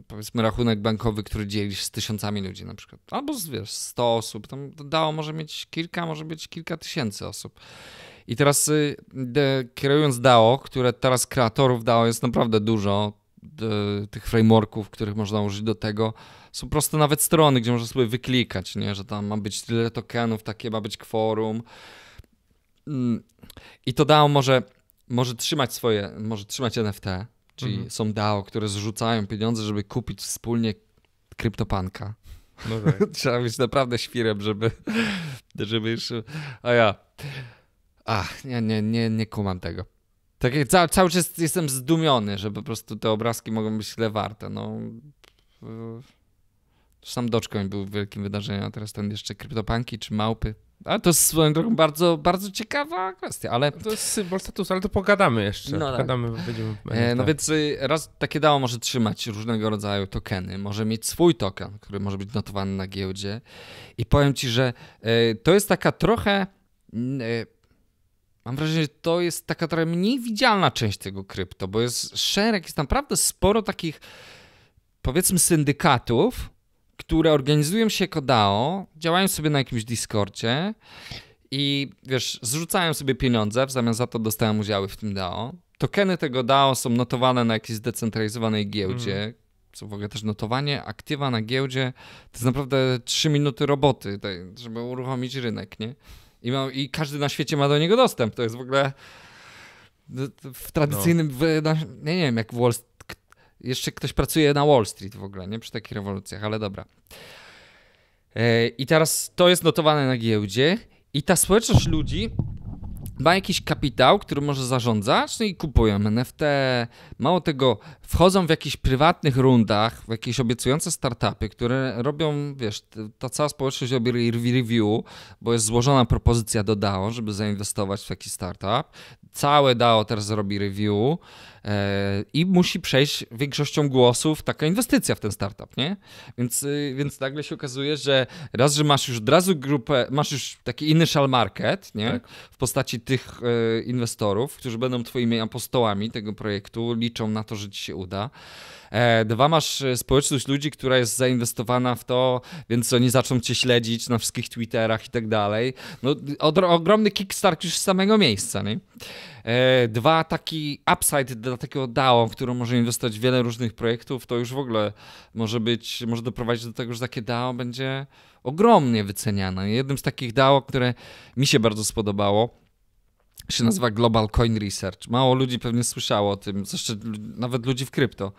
powiedzmy rachunek bankowy, który dzielisz z tysiącami ludzi na przykład, albo z, wiesz, 100 osób, tam dało może mieć kilka, może być kilka tysięcy osób. I teraz y, de, kierując DAO, które teraz kreatorów DAO jest naprawdę dużo, de, tych frameworków, których można użyć do tego, są proste nawet strony, gdzie można sobie wyklikać, nie? że tam ma być tyle tokenów, takie ma być kworum. Mm. I to DAO może może trzymać swoje, może trzymać NFT, czyli mhm. są DAO, które zrzucają pieniądze, żeby kupić wspólnie kryptopanka. No tak. Trzeba być naprawdę świrem, żeby, żeby już... A ja... Ach, nie, nie, nie, nie kumam tego. Takie, ca, cały czas jestem zdumiony, że po prostu te obrazki mogą być tyle warte. No, sam Dogecoin był wielkim wydarzeniem, a teraz ten jeszcze kryptopanki czy małpy. A to jest swoją drogą bardzo, bardzo ciekawa kwestia, ale... To jest symbol statusu, ale to pogadamy jeszcze. No, tak. pogadamy, tak. będziemy... E, no tak. więc y, raz takie dało może trzymać różnego rodzaju tokeny, może mieć swój token, który może być notowany na giełdzie i powiem ci, że e, to jest taka trochę... E, mam wrażenie, że to jest taka trochę mniej widzialna część tego krypto, bo jest szereg, jest naprawdę sporo takich powiedzmy syndykatów, które organizują się jako DAO, działają sobie na jakimś Discordzie i wiesz, zrzucają sobie pieniądze, w zamian za to dostają udziały w tym DAO. Tokeny tego DAO są notowane na jakiejś zdecentralizowanej giełdzie, mm. co w ogóle też notowanie aktywa na giełdzie to jest naprawdę 3 minuty roboty, żeby uruchomić rynek, nie? I, ma, I każdy na świecie ma do niego dostęp. To jest w ogóle w tradycyjnym, no. w, na, nie, nie wiem, jak Wall Street jeszcze ktoś pracuje na Wall Street w ogóle, nie? Przy takich rewolucjach, ale dobra. E, I teraz to jest notowane na giełdzie i ta społeczność ludzi ma jakiś kapitał, który może zarządzać, no i kupują NFT. Mało tego, wchodzą w jakichś prywatnych rundach, w jakieś obiecujące startupy, które robią, wiesz, ta cała społeczność robi review, bo jest złożona propozycja do DAO, żeby zainwestować w taki startup. Całe DAO teraz robi review i musi przejść większością głosów taka inwestycja w ten startup, nie? Więc, y, więc nagle się okazuje, że raz, że masz już od razu grupę, masz już taki initial market, nie? Tak. W postaci tych e, inwestorów, którzy będą twoimi apostołami tego projektu, liczą na to, że ci się uda. E, dwa, masz e, społeczność ludzi, która jest zainwestowana w to, więc oni zaczną cię śledzić na wszystkich Twitterach i tak dalej. No, ogromny kickstart już z samego miejsca, nie? E, dwa, taki upside dla takiego DAO, w którym może inwestować wiele różnych projektów, to już w ogóle może być, może doprowadzić do tego, że takie DAO będzie ogromnie wyceniane. Jednym z takich DAO, które mi się bardzo spodobało, się nazywa Global Coin Research. Mało ludzi pewnie słyszało o tym, zresztą nawet ludzi w krypto.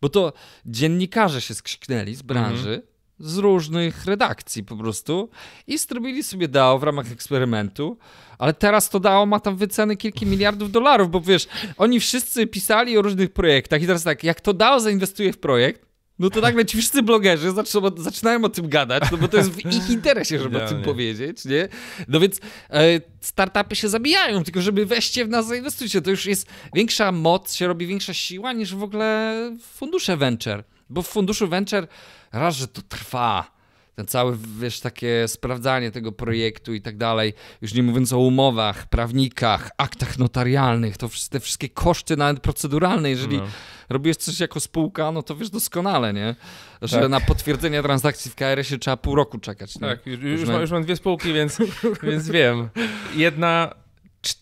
Bo to dziennikarze się skrzyknęli z branży, mhm z różnych redakcji po prostu i zrobili sobie DAO w ramach eksperymentu, ale teraz to DAO ma tam wyceny kilka miliardów dolarów, bo wiesz, oni wszyscy pisali o różnych projektach i teraz tak, jak to DAO zainwestuje w projekt, no to nagle ci wszyscy blogerzy zaczynają, zaczynają o tym gadać, no bo to jest w ich interesie, żeby o tym powiedzieć, nie? No więc e, startupy się zabijają, tylko żeby weźcie w nas, zainwestujcie. To już jest większa moc, się robi większa siła niż w ogóle fundusze venture. Bo w funduszu venture raz, że to trwa, ten cały, wiesz, takie sprawdzanie tego projektu i tak dalej, już nie mówiąc o umowach, prawnikach, aktach notarialnych, to te wszystkie koszty nawet proceduralne, jeżeli no. robisz coś jako spółka, no to wiesz doskonale, nie? Że tak. na potwierdzenie transakcji w KRS-ie trzeba pół roku czekać. Nie? Tak, już, już, już, mam, już, dwie spółki, więc, więc wiem. Jedna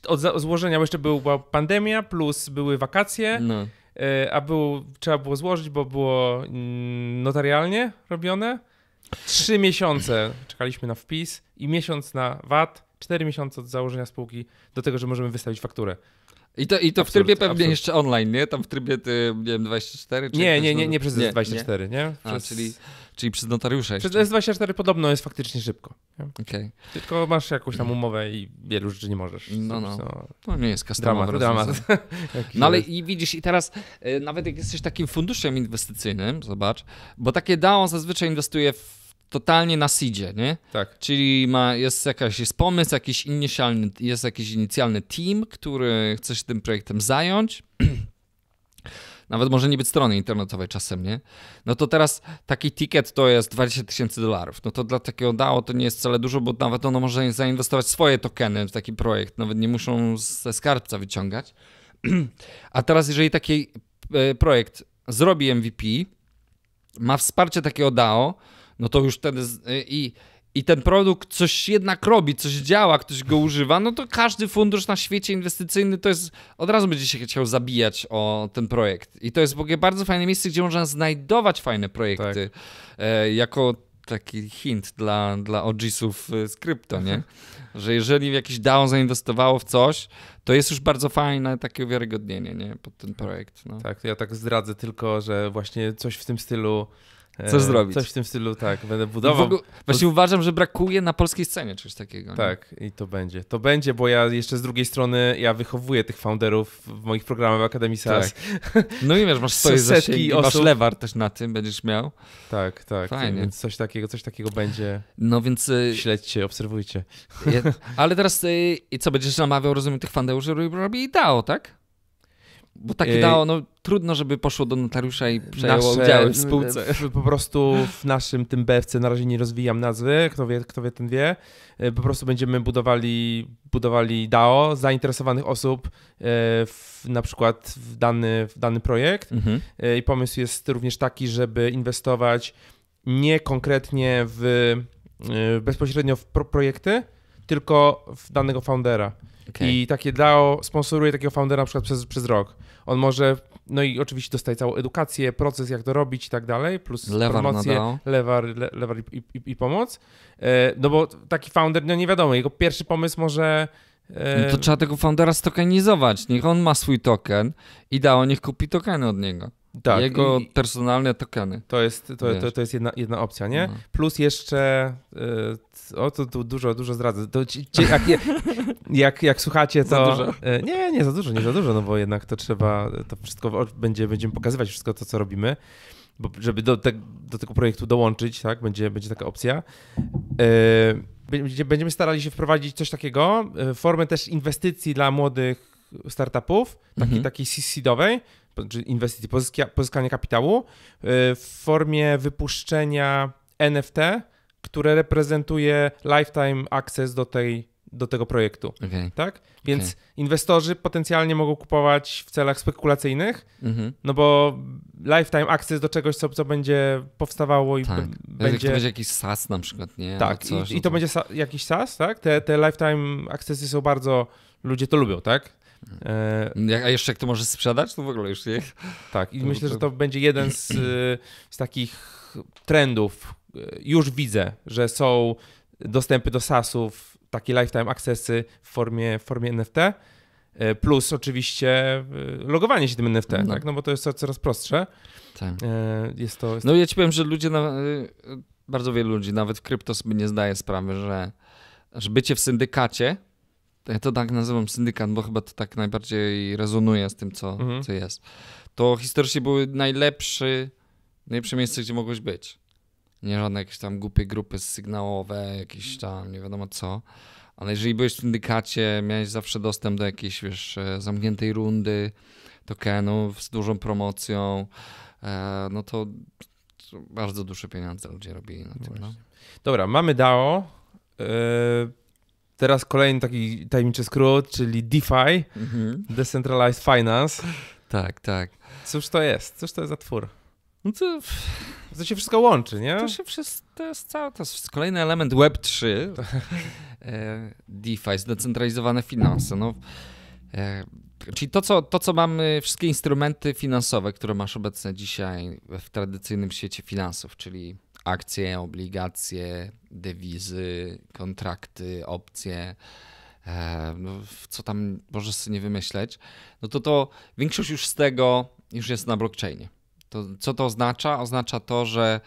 od złożenia, bo jeszcze była pandemia, plus były wakacje, no. E, a był, trzeba było złożyć, bo było mm, notarialnie robione. Trzy miesiące czekaliśmy na wpis i miesiąc na VAT, cztery miesiące od założenia spółki do tego, że możemy wystawić fakturę. I to, i to absurd, w trybie pewnie absurd. jeszcze online, nie? Tam w trybie, ty, nie wiem, 24? Czy nie, nie, nie, nie, nie przez nie, 24, nie? nie? Przez... A, czyli Czyli przez notariusza jeszcze. Przez S24 podobno jest faktycznie szybko. Okay. Tylko masz jakąś tam umowę i wielu rzeczy nie możesz. No, no. To no, nie jest customer. Dramat, dramat. no ale i widzisz, i teraz y, nawet jak jesteś takim funduszem inwestycyjnym, zobacz, bo takie DAO zazwyczaj inwestuje w totalnie na seedzie, nie? Tak. Czyli ma, jest jakaś, jest pomysł, jakiś inicjalny, jest jakiś inicjalny team, który chce się tym projektem zająć. nawet może nie być strony internetowej czasem, nie? No to teraz taki ticket to jest 20 tysięcy dolarów. No to dla takiego DAO to nie jest wcale dużo, bo nawet ono może zainwestować swoje tokeny w taki projekt, nawet nie muszą ze skarbca wyciągać. A teraz, jeżeli taki e, projekt zrobi MVP, ma wsparcie takiego DAO, no to już wtedy e, i i ten produkt coś jednak robi, coś działa, ktoś go używa, no to każdy fundusz na świecie inwestycyjny to jest, od razu będzie się chciał zabijać o ten projekt. I to jest w ogóle bardzo fajne miejsce, gdzie można znajdować fajne projekty. Tak. E, jako taki hint dla, dla OGisów e, z krypto, nie? Mhm. Że jeżeli jakiś DAO zainwestowało w coś, to jest już bardzo fajne takie uwiarygodnienie, nie? Pod ten projekt. No. Tak, ja tak zdradzę tylko, że właśnie coś w tym stylu E, coś zrobić. Coś w tym stylu, tak, będę budował. Ogóle, właśnie to... uważam, że brakuje na polskiej scenie czegoś takiego. Tak, nie? i to będzie. To będzie, bo ja jeszcze z drugiej strony, ja wychowuję tych founderów w moich programach Akademii SAS. Tak. No i wiesz, masz swoje setki osób. masz lewar też na tym, będziesz miał. Tak, tak. Fajnie. Więc coś takiego, coś takiego będzie. No więc... Y, Śledźcie, obserwujcie. Ale teraz, y, i co, będziesz namawiał, rozumiem, tych founderów, żeby robili DAO, tak? Bo takie yy, dało, no trudno, żeby poszło do notariusza i przejęło nasze, udziały w spółce. Po prostu w naszym tym BFC na razie nie rozwijam nazwy, kto wie, kto wie, ten wie. Y, po prostu będziemy budowali, budowali DAO zainteresowanych osób y, w, na przykład w dany, w dany projekt. Mhm. Y, I pomysł jest również taki, żeby inwestować nie konkretnie w, bezpośrednio w pro projekty, tylko w danego foundera. Okay. I takie DAO sponsoruje takiego foundera na przykład przez, przez rok. On może, no i oczywiście dostaje całą edukację, proces jak to robić i tak dalej, plus lewar promocję, lewar, le, lewar i, i, i, pomoc. E, no bo taki founder, no nie wiadomo, jego pierwszy pomysł może... E, no to trzeba tego foundera stokenizować. Niech on ma swój token i dało, niech kupi tokeny od niego. Tak, Jego i, personalne tokeny. To jest, to, to, to jest jedna, jedna opcja, nie? No. Plus jeszcze. E, o, to, to dużo, dużo zdradzę. To, ci, ci, jak, jak, jak słuchacie, to. Za e, dużo? Nie, nie za dużo, nie za dużo, no bo jednak to trzeba, to wszystko będzie, będziemy pokazywać wszystko to, co robimy. Bo żeby do, te, do tego projektu dołączyć, tak, będzie, będzie taka opcja. E, będziemy starali się wprowadzić coś takiego, e, formę też inwestycji dla młodych startupów, taki, mhm. takiej seedowej, czyli inwestycji, pozyska, pozyskania kapitału, w formie wypuszczenia NFT, które reprezentuje lifetime access do tej do tego projektu. Okay. Tak? Więc okay. inwestorzy potencjalnie mogą kupować w celach spekulacyjnych, mm-hmm. no bo lifetime access do czegoś, co, co będzie powstawało i tak. będzie... To będzie jakiś SaaS na przykład, nie? Tak, coś, i, no to, to... będzie sa- jakiś SaaS, tak? Te, te lifetime accessy są bardzo... Ludzie to lubią, tak? E... A jeszcze jak to możesz sprzedać, to w ogóle już nie. Tak, i to myślę, to... że to będzie jeden z, y, z takich trendów. Y, już widzę, że są dostępy do SASów takie lifetime accessy w formie, w formie NFT, e, plus oczywiście e, logowanie się tym NFT, no. tak? No bo to jest coraz prostsze. Tak. E, jest to, jest no ja ci powiem, że ludzie, bardzo wielu ludzi, nawet w krypto sobie nie zdaje sprawy, że, że bycie w syndykacie, ja to tak nazywam syndykat, bo chyba to tak najbardziej rezonuje z tym, co, mhm. co jest, to historycznie były najlepszy, najlepsze miejsce, gdzie mogłeś być nie żadne jakieś tam głupie grupy sygnałowe, jakieś mhm. tam nie wiadomo co. Ale jeżeli byłeś w syndykacie, miałeś zawsze dostęp do jakiejś, wiesz, e, zamkniętej rundy tokenów z dużą promocją, e, no to bardzo duże pieniądze ludzie robili na tym. No. Dobra, mamy DAO. E, teraz kolejny taki tajemniczy skrót, czyli DeFi, mhm. Decentralized Finance. Tak, tak. Cóż to jest? Cóż to jest za twór? No to to się wszystko łączy, nie? To się wszystko, to jest cały, to jest kolejny element Web3. E, DeFi, zdecentralizowane finanse. No, e, czyli to co, to, co mamy, wszystkie instrumenty finansowe, które masz obecne dzisiaj w tradycyjnym świecie finansów, czyli akcje, obligacje, dewizy, kontrakty, opcje, e, no, co tam możesz sobie nie wymyśleć, no to to większość już z tego już jest na blockchainie. To, co to oznacza? Oznacza to, że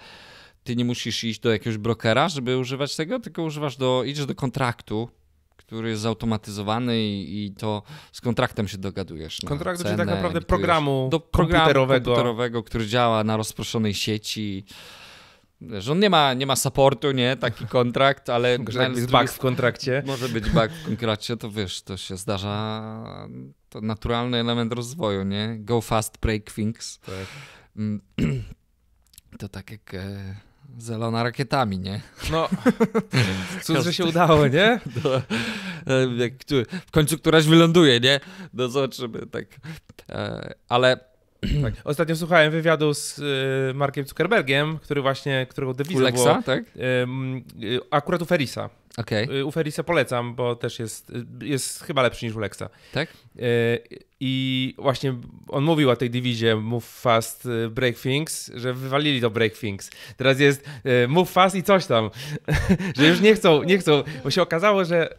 ty nie musisz iść do jakiegoś brokera, żeby używać tego, tylko używasz do, idziesz do kontraktu, który jest zautomatyzowany i, i to z kontraktem się dogadujesz. Kontraktu, cenę, czyli tak naprawdę programu do programu komputerowego. komputerowego, który działa na rozproszonej sieci. Że on nie ma, nie ma supportu, nie? Taki kontrakt, ale... Może być bug w kontrakcie. Może być bug w kontrakcie, to wiesz, to się zdarza. To naturalny element rozwoju, nie? Go fast, break things. Tak. Mm, to tak jak e, zelona rakietami, nie? No, cóż, że się udało, nie? No, e, jak, w końcu któraś wyląduje, nie? No zobaczymy, tak. E, ale... Tak. Ostatnio słuchałem wywiadu z y, Markiem Zuckerbergiem, który właśnie, którego dewizą Ulexa, tak? Y, y, akurat u Ferisa. Okay. U Ferisa polecam, bo też jest, jest chyba lepszy niż u Lexa. Tak? Y, I właśnie on mówił o tej diwizie Move Fast, y, Break Things, że wywalili to Break Things. Teraz jest y, Move Fast i coś tam. że już nie chcą, nie chcą. Bo się okazało, że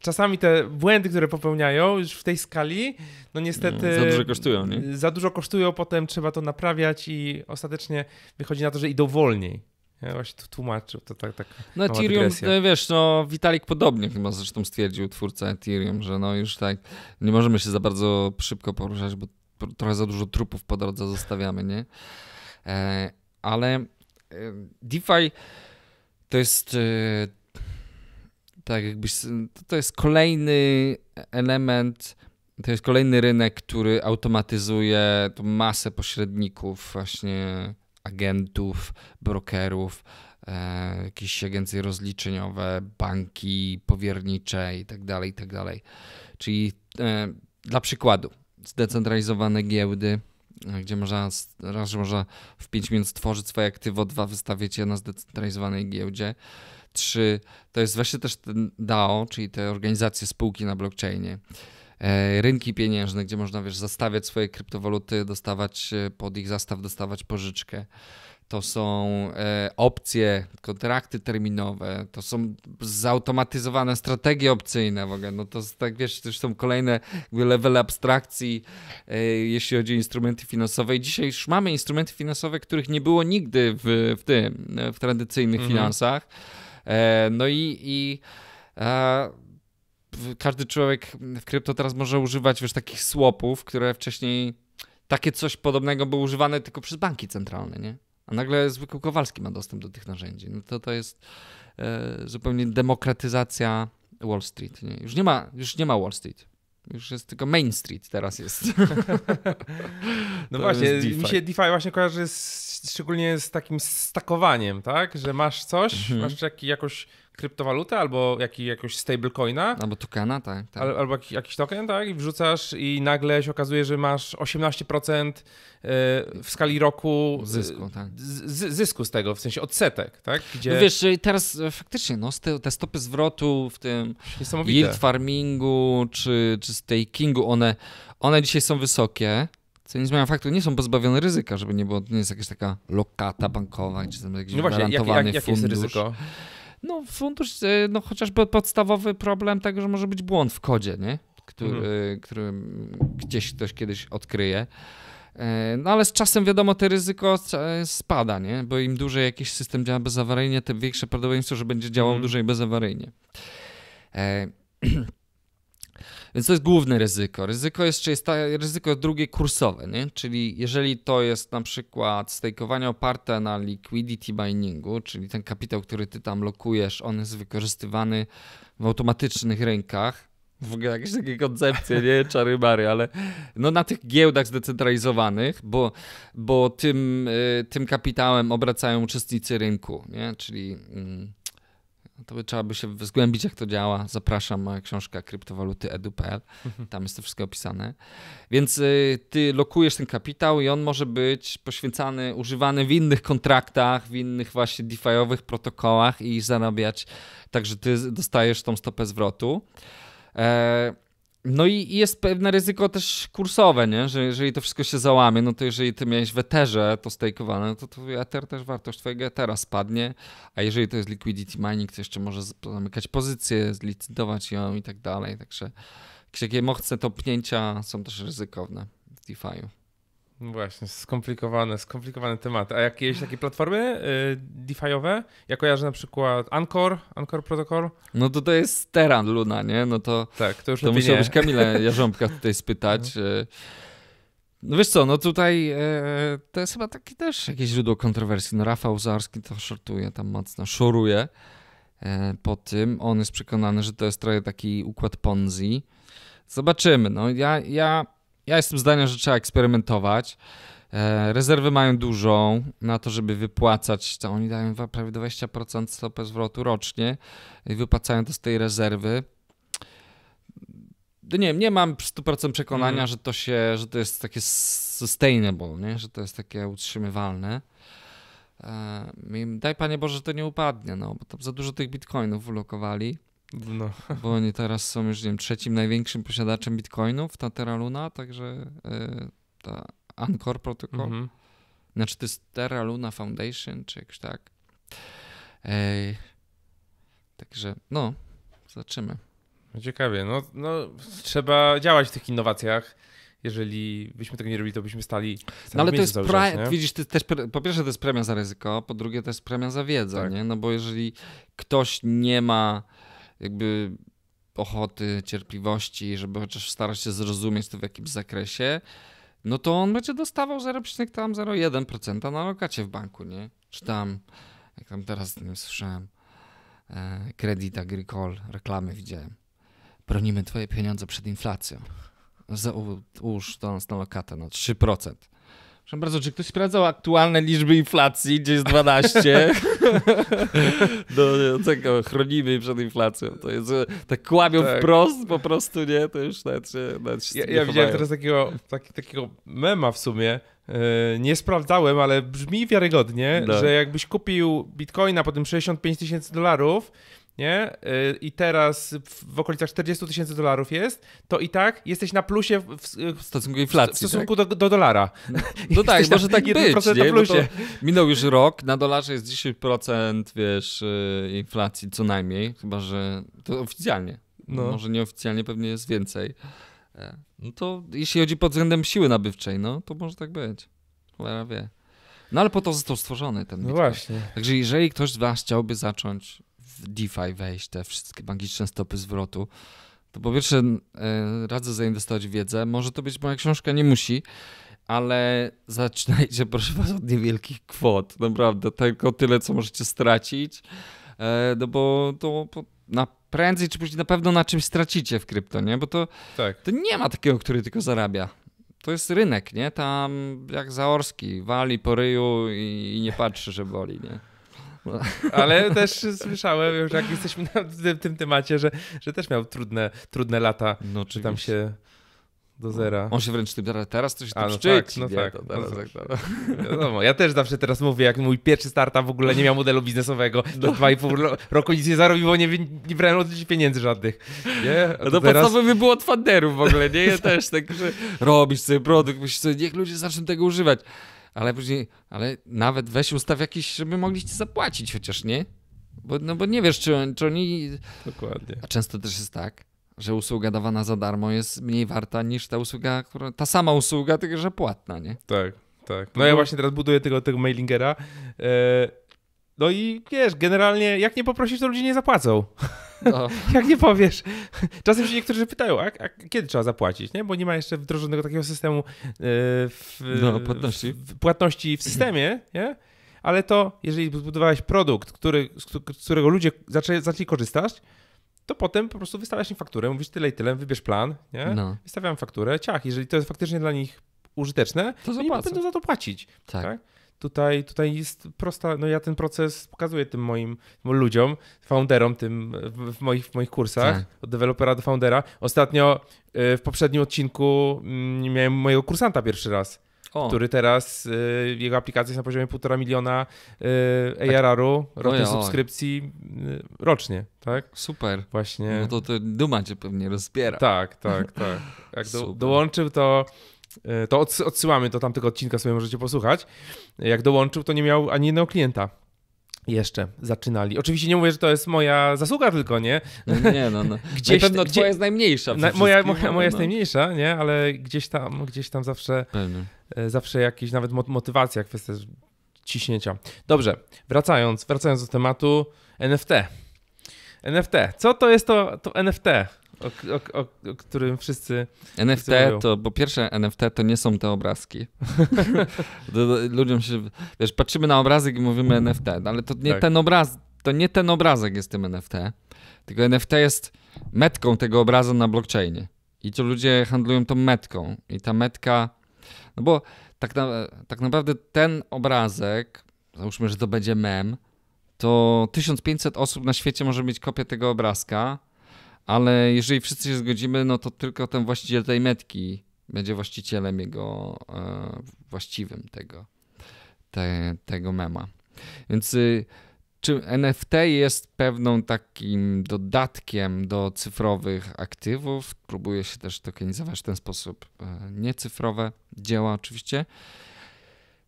czasami te błędy, które popełniają już w tej skali, no niestety... No, za dużo kosztują, nie? Za dużo kosztują, potem trzeba to naprawiać i ostatecznie wychodzi na to, że idą wolniej. Ja właśnie to tłumaczył, to tak, tak No Ethereum, e, wiesz, no Vitalik podobnie chyba zresztą stwierdził, twórca Ethereum, że no już tak, nie możemy się za bardzo szybko poruszać, bo trochę za dużo trupów po drodze zostawiamy, nie? E, ale e, DeFi to jest tak jakbyś, to jest kolejny element, to jest kolejny rynek, który automatyzuje masę pośredników właśnie agentów, brokerów, e, jakieś agencje rozliczeniowe, banki powiernicze itd. Tak itd. Tak czyli e, dla przykładu, zdecentralizowane giełdy, e, gdzie można, raz, można w 5 minut stworzyć swoje aktywo, dwa wystawić je na zdecentralizowanej giełdzie. Trzy, to jest właśnie też ten DAO, czyli te organizacje spółki na blockchainie. E, rynki pieniężne, gdzie można wiesz, zastawiać swoje kryptowaluty, dostawać e, pod ich zastaw, dostawać pożyczkę. To są e, opcje, kontrakty terminowe, to są zautomatyzowane strategie opcyjne w ogóle. No to tak wiesz, to już są kolejne levely abstrakcji, jeśli chodzi o instrumenty finansowe. I dzisiaj już mamy instrumenty finansowe, których nie było nigdy w, w tym, w tradycyjnych mhm. finansach. No i, i każdy człowiek w krypto teraz może używać wiesz, takich słopów, które wcześniej takie coś podobnego było używane tylko przez banki centralne, nie? A nagle zwykły Kowalski ma dostęp do tych narzędzi. No to to jest e, zupełnie demokratyzacja Wall Street. Nie? Już, nie ma, już nie ma Wall Street. Już jest tylko Main Street teraz jest. no to właśnie, jest DeFi. mi się DeFi właśnie kojarzy z, szczególnie z takim stakowaniem, tak? Że masz coś, mhm. masz jak, jakoś kryptowalutę albo jakiegoś stablecoina. Albo tokena, tak. tak. Al, albo jakiś, jakiś token, tak? I wrzucasz i nagle się okazuje, że masz 18% e, w skali roku e, zysku, tak. z, zysku z tego, w sensie odsetek, tak? Gdzie... No wiesz, teraz e, faktycznie no, te stopy zwrotu w tym yield farmingu czy, czy stakingu, one, one dzisiaj są wysokie. Co nie zmienia faktu, nie są pozbawione ryzyka, żeby nie było, to nie jest jakaś taka lokata bankowa, czy tam jakiś no właśnie, gwarantowany jak, jak, jak fundusz. jest ryzyko? No fundusz, e, no chociażby podstawowy problem tego, że może być błąd w kodzie, nie? Który, mhm. który gdzieś ktoś kiedyś odkryje. E, no ale z czasem wiadomo, to ryzyko e, spada, nie? Bo im dłużej jakiś system działa bezawaryjnie, tym większe prawdopodobieństwo, że będzie działał mhm. dłużej bezawaryjnie. E Więc to jest główne ryzyko. Ryzyko jeszcze jest ta, ryzyko drugie kursowe, nie? czyli jeżeli to jest na przykład stakeowanie oparte na liquidity miningu, czyli ten kapitał, który ty tam lokujesz, on jest wykorzystywany w automatycznych rynkach, w ogóle jakieś takie koncepcje, nie czary mary, ale no na tych giełdach zdecentralizowanych, bo, bo tym, y, tym kapitałem obracają uczestnicy rynku, nie? czyli mm, no to by trzeba by się zgłębić, jak to działa. Zapraszam, książka kryptowaluty edu.pl, mhm. tam jest to wszystko opisane. Więc y, ty lokujesz ten kapitał i on może być poświęcany, używany w innych kontraktach, w innych właśnie DeFi'owych protokołach i zarabiać, także ty dostajesz tą stopę zwrotu. E, no i jest pewne ryzyko też kursowe, nie? że jeżeli to wszystko się załamie, no to jeżeli ty miałeś w Etherze to stakeowane, no to twój Ether też, wartość twojego Ethera spadnie, a jeżeli to jest liquidity mining, to jeszcze może zamykać pozycję, zlicytować ją i tak dalej, także jakieś takie mocne topnięcia są też ryzykowne w DeFi'u. Właśnie, skomplikowane, skomplikowane tematy. A jakieś takie platformy yy, DeFi'owe? Ja kojarzę na przykład Anchor, Anchor Protocol. No to to jest Teran Luna, nie? No to, tak, to, już to musiałbyś Kamila Jarząbka tutaj spytać. No. Y. no wiesz co, no tutaj y, y, to jest chyba taki też jakieś źródło kontrowersji. No Rafał Zarski to szortuje tam mocno, szoruje po tym. On jest przekonany, że to jest trochę taki układ Ponzi. Zobaczymy. No ja, ja ja jestem zdania, że trzeba eksperymentować. E, rezerwy mają dużą na to, żeby wypłacać. To oni dają prawie 20% stopy zwrotu rocznie i wypłacają to z tej rezerwy. No nie wiem, nie mam 100% przekonania, mm. że to się, że to jest takie sustainable, nie? że to jest takie utrzymywalne. E, daj Panie Boże, że to nie upadnie, no, bo tam za dużo tych bitcoinów ulokowali. No. Bo oni teraz są już, nie wiem, trzecim największym posiadaczem bitcoinów, ta Terra Luna, także yy, ta Anchor Protocol. Mhm. Znaczy to jest Terra Luna Foundation, czy jakoś tak. Ej, także, no, zobaczymy. No, ciekawie, no, no trzeba działać w tych innowacjach jeżeli byśmy tego nie robili, to byśmy stali. No ale to jest premia, widzisz, to też, po pierwsze to jest premia za ryzyko, po drugie to jest premia za wiedzę, tak. nie? No bo jeżeli ktoś nie ma jakby ochoty, cierpliwości, żeby chociaż starać się zrozumieć to w jakimś zakresie, no to on będzie dostawał 0,01% na lokacie w banku, nie? Czy tam, jak tam teraz nie słyszałem, kredyt e, Agricole, reklamy widziałem. Bronimy twoje pieniądze przed inflacją. Załóż to nas na lokatę, no 3%. Proszę bardzo, czy ktoś sprawdzał aktualne liczby inflacji, gdzie jest 12? no nie, tego tak, chronimy przed inflacją. To jest, tak kłamią tak. wprost po prostu, nie? To już nawet się, nawet się Ja, ja widziałem teraz takiego, taki, takiego mema w sumie, e, nie sprawdzałem, ale brzmi wiarygodnie, no. że jakbyś kupił bitcoina po tym 65 tysięcy dolarów, nie? Y, I teraz w okolicach 40 tysięcy dolarów jest, to i tak jesteś na plusie w, w stosunku inflacji. W stosunku tak? do, do, dolara. No, no tak, może tak być. Nie? minął już rok, na dolarze jest 10%, wiesz, y, inflacji co najmniej, chyba że to oficjalnie. No. Może nieoficjalnie pewnie jest więcej. E, no to jeśli chodzi pod względem siły nabywczej, no to może tak być. Cholera wie. No ale po to został stworzony ten no Bitcoin. No właśnie. Także jeżeli ktoś z Was chciałby zacząć w DeFi wejść, te wszystkie magiczne stopy zwrotu, to po pierwsze e, radzę zainwestować w wiedzę. Może to być moja książka, nie musi, ale zaczynajcie proszę was od niewielkich kwot, naprawdę, tylko tyle, co możecie stracić, e, no bo to na prędzej czy później na pewno na czymś stracicie w krypto, nie? Bo to, tak. to nie ma takiego, który tylko zarabia to jest rynek, nie? Tam jak Zaorski, wali po ryju i, i nie patrzy, że boli, nie? Ale też słyszałem już, jak jesteśmy na tym, temacie, że, że też miał trudne, trudne lata. No, czy tam się do zera. On się wręcz tym teraz coś tam no tak, no tak. No teraz, no, tak. ja też zawsze teraz mówię, jak mój pierwszy startup w ogóle nie miał modelu biznesowego. Do no. dwa i pół roku nic nie zarobiło, nie, nie brałem od ludzi pieniędzy żadnych. Nie? A no teraz... by było od fanderów w ogóle, nie? Ja też tak, że robisz sobie produkt, myślisz sobie, niech ludzie zaczną tego używać ale później, ale nawet weź ustaw jakiś, żeby mogli ci zapłacić chociaż, nie? Bo, no bo nie wiesz, czy, czy oni... Dokładnie. A często też jest tak, że usługa dawana za darmo jest mniej warta niż ta usługa, która, ta sama usługa, tylko że płatna, nie? Tak, tak. No, no. ja właśnie teraz buduję tego, tego mailingera. E, no i wiesz, generalnie jak nie poprosisz, to ludzie nie zapłacą. No. jak nie powiesz. Czasem się niektórzy pytają, a, a, kiedy trzeba zapłacić, nie? Bo nie ma jeszcze wdrożonego takiego systemu e, w, no, płatności. W, w, płatności w systemie, nie? Ale to, jeżeli zbudowałeś produkt, który, z którego ludzie zaczęli, zaczęli korzystać, to potem po prostu wystawiasz im fakturę, mówisz tyle i tyle, wybierz plan, nie? No. Wystawiam fakturę, ciach, jeżeli to jest faktycznie dla nich użyteczne, to, to nie będą za to płacić. tak? tak? Tutaj, tutaj jest prosta, no ja ten proces pokazuję tym moim ludziom, founderom tym w moich, w moich kursach, tak. od dewelopera do foundera. Ostatnio y, w poprzednim odcinku mm, miałem mojego kursanta pierwszy raz. O. który teraz, y, jego aplikacja jest na poziomie 1,5 miliona y, ARR-u, tak. rocznej subskrypcji y, rocznie, tak? Super. Właśnie. No to, to duma cię pewnie rozbiera. Tak, tak, tak. Jak do, dołączył, to E, to odsyłamy do tamtego odcinka, sobie możecie posłuchać. Jak dołączył, to nie miał ani jednego klienta. Jeszcze zaczynali. Oczywiście nie mówię, że to jest moja zasługa tylko, nie? No nie, no. no. Gdzieś, na pewno gdzie... twoja jest najmniejsza. Na, moja no, moja, no, moja jest najmniejsza, nie? Ale gdzieś tam, gdzieś tam zawsze, Pewnie. E, zawsze jakieś nawet motywacja, kwestia ciśnięcia. Dobrze, wracając, wracając do tematu NFT. NFT. Co to jest to, to NFT? o, o, o, którym wszyscy. NFT mówią. to, bo pierwsze NFT to nie są te obrazki. Ludziom się, wiesz, patrzymy na obrazek i mówimy NFT, no ale to nie tak. ten obraz, to nie ten obrazek jest tym NFT, tylko NFT jest metką tego obrazu na blockchainie. I to ludzie handlują tą metką. I ta metka, no bo tak, na, tak naprawdę ten obrazek, załóżmy, że to będzie mem, to 1500 osób na świecie może mieć kopię tego obrazka ale jeżeli wszyscy się zgodzimy, no to tylko ten właściciel tej metki będzie właścicielem jego e, właściwym tego, te, tego mema. Więc y, czy NFT jest pewną takim dodatkiem do cyfrowych aktywów? Próbuje się też tokenizować w ten sposób e, niecyfrowe dzieła oczywiście,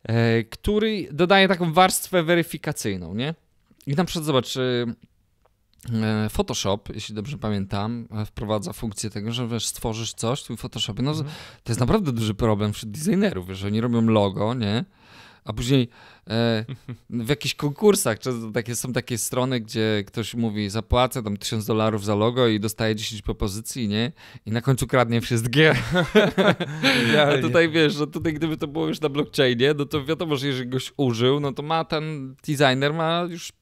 e, który dodaje taką warstwę weryfikacyjną, nie? I na przykład zobacz, y, E, Photoshop, jeśli dobrze pamiętam, e, wprowadza funkcję tego, że wiesz, stworzysz coś w tym Photoshopie. No, mhm. To jest naprawdę duży problem wśród designerów, że oni robią logo, nie? A później E, w jakichś konkursach. Takie, są takie strony, gdzie ktoś mówi, zapłacę tam 1000 dolarów za logo i dostaje 10 propozycji, nie? I na końcu kradnie wszystkie. A tutaj wiesz, że tutaj gdyby to było już na blockchainie, no to wiadomo, że jeżeli goś użył, no to ma ten designer ma już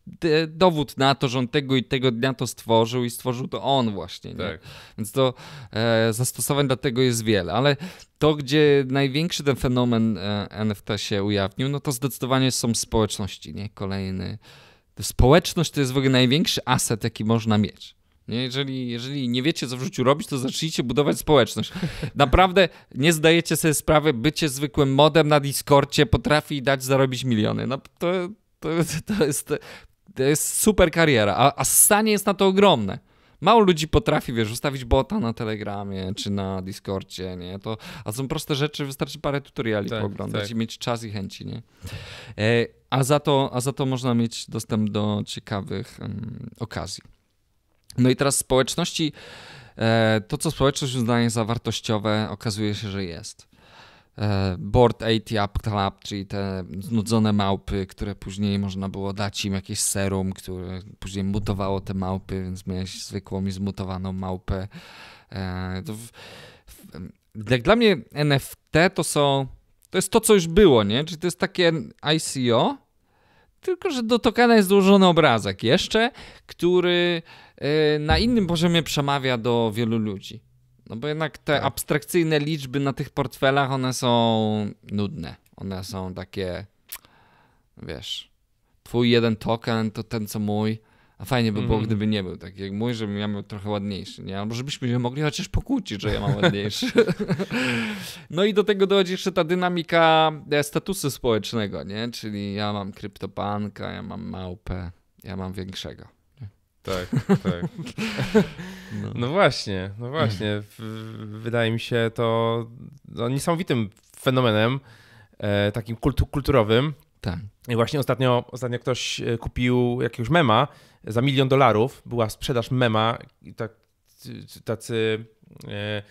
dowód na to, że on tego i tego dnia to stworzył i stworzył to on właśnie. Nie? Tak. Więc to e, zastosowań dla tego jest wiele, ale to, gdzie największy ten fenomen e, NFT się ujawnił, no to zdecydowanie są społeczności, nie? Kolejny. Społeczność to jest w ogóle największy aset, jaki można mieć. Nie? Jeżeli, jeżeli nie wiecie, co w życiu robić, to zacznijcie budować społeczność. Naprawdę nie zdajecie sobie sprawy, bycie zwykłym modem na Discordzie potrafi dać zarobić miliony. No, to, to, to, jest, to jest super kariera, a, a stanie jest na to ogromne. Mało ludzi potrafi, wiesz, ustawić bota na Telegramie czy na Discordzie, nie? To, a są proste rzeczy, wystarczy parę tutoriali tak, pooglądać tak. i mieć czas i chęci, nie? E, a, za to, a za to można mieć dostęp do ciekawych um, okazji. No i teraz społeczności, e, to co społeczność uznaje za wartościowe, okazuje się, że jest. E, board 80 Up Club, czyli te znudzone małpy, które później można było dać im jakieś serum, które później mutowało te małpy, więc miałeś zwykłą i zmutowaną małpę. jak e, dla mnie NFT to są, to jest to, co już było, nie? Czyli to jest takie ICO, tylko że do tokena jest złożony obrazek jeszcze, który e, na innym poziomie przemawia do wielu ludzi. No bo jednak te tak. abstrakcyjne liczby na tych portfelach, one są nudne. One są takie, wiesz, twój jeden token to ten co mój. A fajnie by było, mm. gdyby nie był taki jak mój, żebym ja miał trochę ładniejszy, nie? Albo żebyśmy się mogli chociaż pokłócić, że ja mam ładniejszy. no i do tego dochodzi jeszcze ta dynamika e, statusu społecznego, nie? Czyli ja mam kryptopanka, ja mam małpę, ja mam większego. Tak, tak. No. no. właśnie, no właśnie. Mhm. Wydaje mi się to no, niesamowitym fenomenem, e, takim kultu kulturowym. Tak. I właśnie ostatnio, ostatnio ktoś e, kupił jakiegoś mema za milion dolarów. Była sprzedaż mema i tak, tacy. E,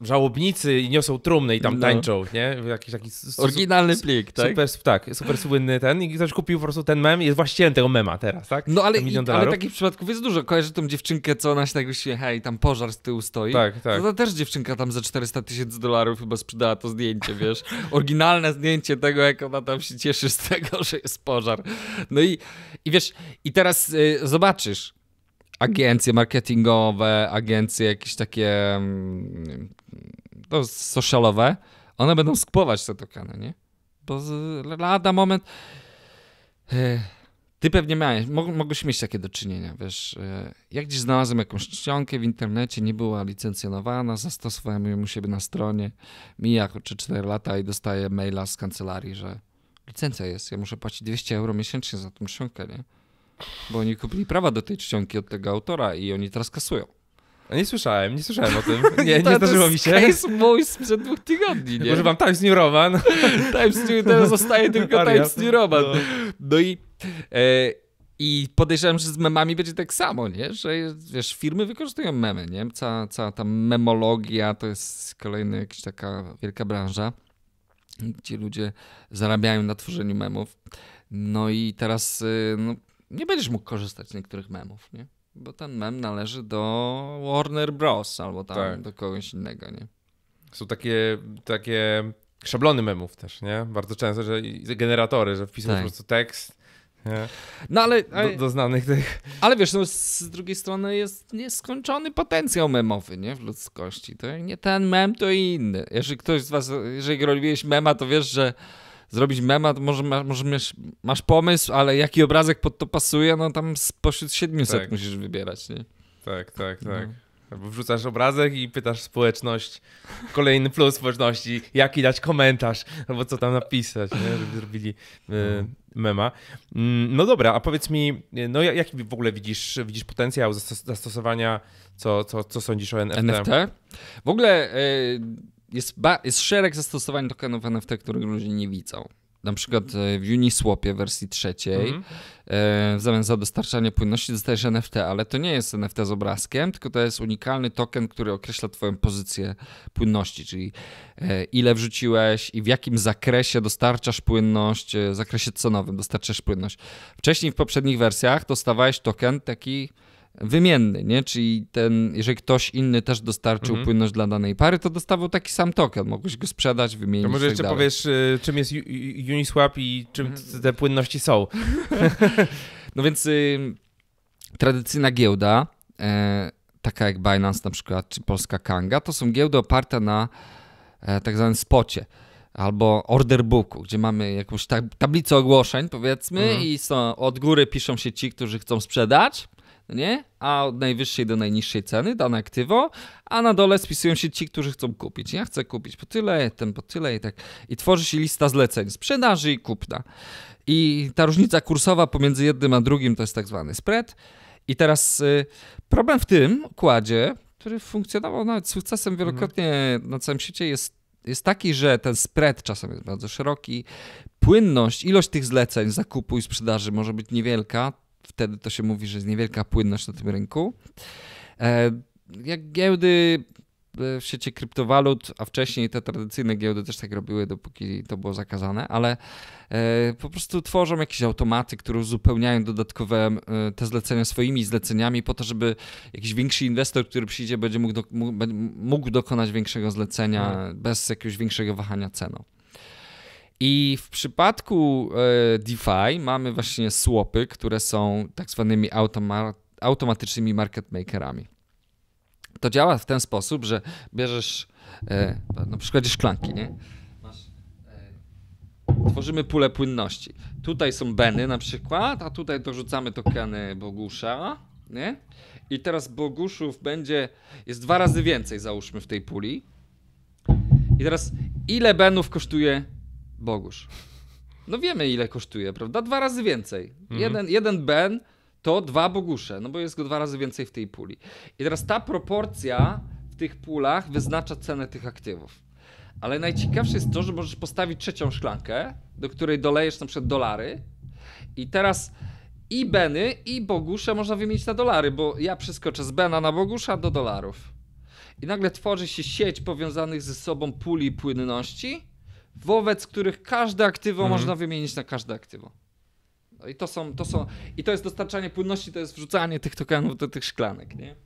żałobnicy i niosą trumny i tam no. tańczą, nie? Jakiś taki... Oryginalny plik, tak? Super, tak, super słynny ten i ktoś kupił po prostu ten mem i jest właścicielem tego mema teraz, tak? No ale, i, ale takich przypadków jest dużo. Kojarzy tą dziewczynkę, co ona się tak myśli, hej, tam pożar z tyłu stoi. Tak, tak. To też dziewczynka tam za 400 tysięcy dolarów chyba sprzedała to zdjęcie, wiesz? Oryginalne zdjęcie tego, jak ona tam się cieszy z tego, że jest pożar. No i, i wiesz, i teraz y, zobaczysz, agencje marketingowe, agencje jakieś takie mm, to socialowe, one będą skupować te tokeny, nie? Bo lada moment... E, ty pewnie miałeś, mogłeś mieć takie do czynienia, wiesz, e, jak gdzieś znalazłem jakąś czcionkę w internecie, nie była licencjonowana, zastosowałem ją u siebie na stronie, mija 3 4 lata i dostaję maila z kancelarii, że licencja jest, ja muszę płacić 200 euro miesięcznie za tą czcionkę, nie? Bo oni kupili prawa do tej czcionki od tego autora i oni teraz kasują. Nie słyszałem, nie słyszałem o tym. Nie, nie zdarzyło mi się. To jest mój sprzed dwóch tygodni, nie? Używam Times New Roman. Times New, teraz zostaje tylko Arias. Times New Roman. No, no i... E, i podejrzewam, że z memami będzie tak samo, nie? Że wiesz, firmy wykorzystują memy, nie? Cała, cała ta memologia to jest kolejna jakaś taka wielka branża, gdzie ludzie zarabiają na tworzeniu memów. No i teraz y, no, nie będziesz mógł korzystać z niektórych memów, nie? Bo ten mem należy do Warner Bros. albo tam tak. do kogoś innego, nie? Są takie, takie szablony memów też, nie? Bardzo często, że generatory, że wpisujesz tak. po prostu tekst. Nie? No ale. Do, do, znanych tych. Ale wiesz, no, z drugiej strony jest nieskończony potencjał memowy, nie? W ludzkości. To nie ten mem, to inny. Jeżeli ktoś z was, jeżeli robiłeś mema, to wiesz, że zrobić mema, może, może masz, masz pomysł, ale jaki obrazek pod to pasuje, no tam spośród 700 tak. musisz wybierać, nie? Tak, tak, no. tak. No. Albo wrzucasz obrazek i pytasz społeczność, kolejny plus społeczności, jaki dać komentarz, albo co tam napisać, nie? żeby zrobili e, no. mema. Mm, no dobra, a powiedz mi, e, no jaki w ogóle widzisz, widzisz potencjał zastosowania, co, co, co sądzisz o NFT? NFT? W ogóle... Y jest, ba- jest szereg zastosowań tokenów NFT, których ludzie nie widzą. Na przykład e, w Uniswapie wersji trzeciej mm. w zamian za dostarczanie płynności dostajesz NFT, ale to nie jest NFT z obrazkiem, tylko to jest unikalny token, który określa twoją pozycję płynności, czyli e, ile wrzuciłeś i w jakim zakresie dostarczasz płynność, w zakresie cenowym dostarczasz płynność. Wcześniej w poprzednich wersjach dostawałeś token taki wymienny, nie? Czyli ten, jeżeli ktoś inny też dostarczył mhm. płynność dla danej pary, to dostawał taki sam token, mogłeś go sprzedać, wymienić. To może tak jeszcze dalej. powiesz, y, czym jest Uniswap i czym mhm. te płynności są. no więc y, tradycyjna giełda, e, taka jak Binance na przykład, czy polska Kanga, to są giełdy oparte na e, tak zwanym spocie albo order booku, gdzie mamy jakąś tablicę ogłoszeń, powiedzmy, mhm. i są, od góry piszą się ci, którzy chcą sprzedać, no nie? A od najwyższej do najniższej ceny dane aktywo, a na dole spisują się ci, którzy chcą kupić. Ja chcę kupić po tyle, ten po tyle i tak. I tworzy się lista zleceń sprzedaży i kupna. I ta różnica kursowa pomiędzy jednym a drugim to jest tak zwany spread. I teraz y, problem w tym układzie, który funkcjonował nawet z sukcesem wielokrotnie mhm. na całym świecie, jest, jest taki, że ten spread czasem jest bardzo szeroki. Płynność, ilość tych zleceń zakupu i sprzedaży może być niewielka, wtedy to się mówi, że jest niewielka płynność na tym rynku. E, jak giełdy e, w sieci kryptowalut, a wcześniej te tradycyjne giełdy też tak robiły, dopóki to było zakazane, ale e, po prostu tworzą jakieś automaty, które uzupełniają dodatkowe te zlecenia swoimi zleceniami po to, żeby jakiś większy inwestor, który przyjdzie, będzie mógł, do, mógł dokonać większego zlecenia mhm. bez jakiegoś większego wahania ceną. I w przypadku e, DeFi mamy właśnie słopy, które są tak zwanymi automa- automatycznymi market makerami. To działa w ten sposób, że bierzesz e, na przykład szklanki, nie? E, tworzymy pulę płynności. Tutaj są beny na przykład, a tutaj dorzucamy tokeny Bogusza, nie? I teraz Boguszów będzie, jest dwa razy więcej załóżmy w tej puli. I teraz ile benów kosztuje Bogusz. No wiemy, ile kosztuje, prawda? Dwa razy więcej. Mhm. Jeden, jeden Ben to dwa Bogusze, no bo jest go dwa razy więcej w tej puli. I teraz ta proporcja w tych pulach wyznacza cenę tych aktywów. Ale najciekawsze jest to, że możesz postawić trzecią szklankę, do której dolejesz na przykład dolary. I teraz i Beny, i Bogusze można wymienić na dolary, bo ja przeskoczę z Bena na Bogusza do dolarów. I nagle tworzy się sieć powiązanych ze sobą puli płynności, wobec których każde aktywo mhm. można wymienić na każde aktywo. No I to są, to są, i to jest dostarczanie płynności, to jest wrzucanie tych tokenów do tych szklanek, nie?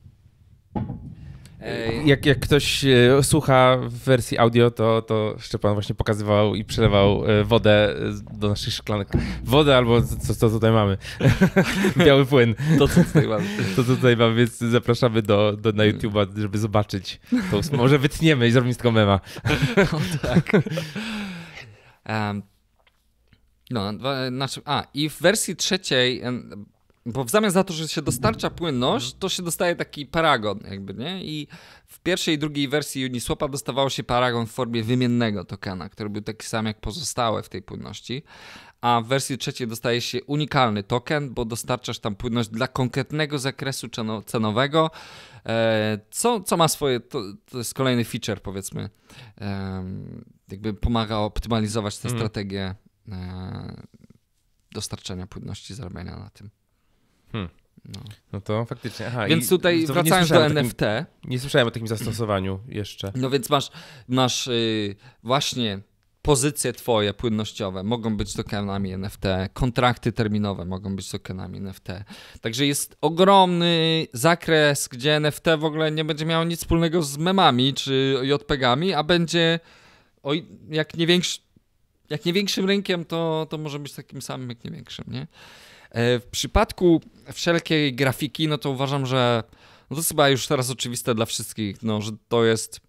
Jak, jak ktoś e, słucha w wersji audio, to, to Szczepan właśnie pokazywał i przelewał e, wodę do naszych szklanek. Wodę albo co, co tutaj mamy. Biały płyn. To, co tutaj mamy. To, co tutaj mamy, więc zapraszamy do, do, na YouTube'a, żeby zobaczyć. To może wytniemy i zrobimy z tego mema. Tak. No tak. Um, no, znaczy, a, i w wersji trzeciej bo w zamian za to, że się dostarcza płynność, to się dostaje taki paragon, jakby, nie? I w pierwszej i drugiej wersji Uniswapa dostawało się paragon w formie wymiennego tokena, który był taki sam jak pozostałe w tej płynności. A w wersji trzeciej dostaje się unikalny token, bo dostarczasz tam płynność dla konkretnego zakresu cenowego, e, co, co ma swoje, to, to jest kolejny feature, powiedzmy, jakby pomaga optymalizować tę mm. strategię e, dostarczania płynności, zarabiania na tym. Hmm. No. no. to faktycznie. Aha, więc tutaj wracając do takim, NFT. Nie słyszałem o takim zastosowaniu jeszcze. No więc masz, masz yy, właśnie pozycje twoje płynnościowe mogą być tokenami NFT, kontrakty terminowe mogą być tokenami NFT. Także jest ogromny zakres, gdzie NFT w ogóle nie będzie miało nic wspólnego z memami czy JPEGami, a będzie o, jak, nie większy, jak nie większym rynkiem, to, to może być takim samym jak nie większym, nie? E, w przypadku wszelkiej grafiki, no to uważam, że no to jest chyba już teraz oczywiste dla wszystkich, no, że to jest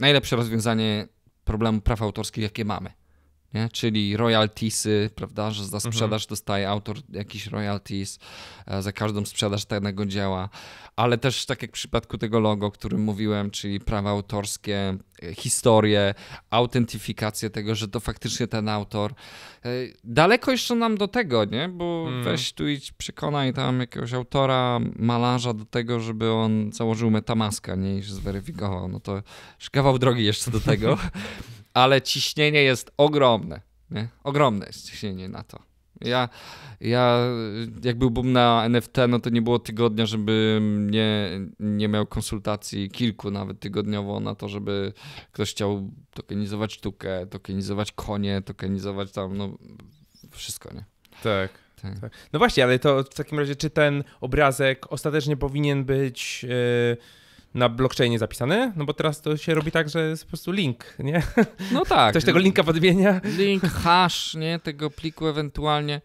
najlepsze rozwiązanie problemu praw autorskich, jakie mamy nie? czyli royaltiesy, prawda, że za mhm. sprzedaż mhm. dostaje autor jakiś royalties, e, za każdą sprzedaż danego dzieła, ale też tak jak w przypadku tego logo, o którym mówiłem, czyli prawa autorskie, e, historię, autentyfikację tego, że to faktycznie ten autor. E, daleko jeszcze nam do tego, nie? Bo mhm. weź tu idź, przekonaj tam jakiegoś autora, malarza do tego, żeby on założył metamaskę, nie? I zweryfikował. No to kawał drogi jeszcze do tego. ale ciśnienie jest ogromne. Nie? Ogromne jest ciśnienie na to. Ja, ja, jak byłbym na NFT, no to nie było tygodnia, żeby nie, nie miał konsultacji, kilku nawet tygodniowo na to, żeby ktoś chciał tokenizować sztukę, tokenizować konie, tokenizować tam, no wszystko, nie? Tak. tak. tak. No właśnie, ale to w takim razie, czy ten obrazek ostatecznie powinien być. Yy na blockchainie zapisane, no bo teraz to się robi tak, że jest po prostu link, nie? No tak. Ktoś tego linka podmienia. Link, hash, nie? Tego pliku ewentualnie.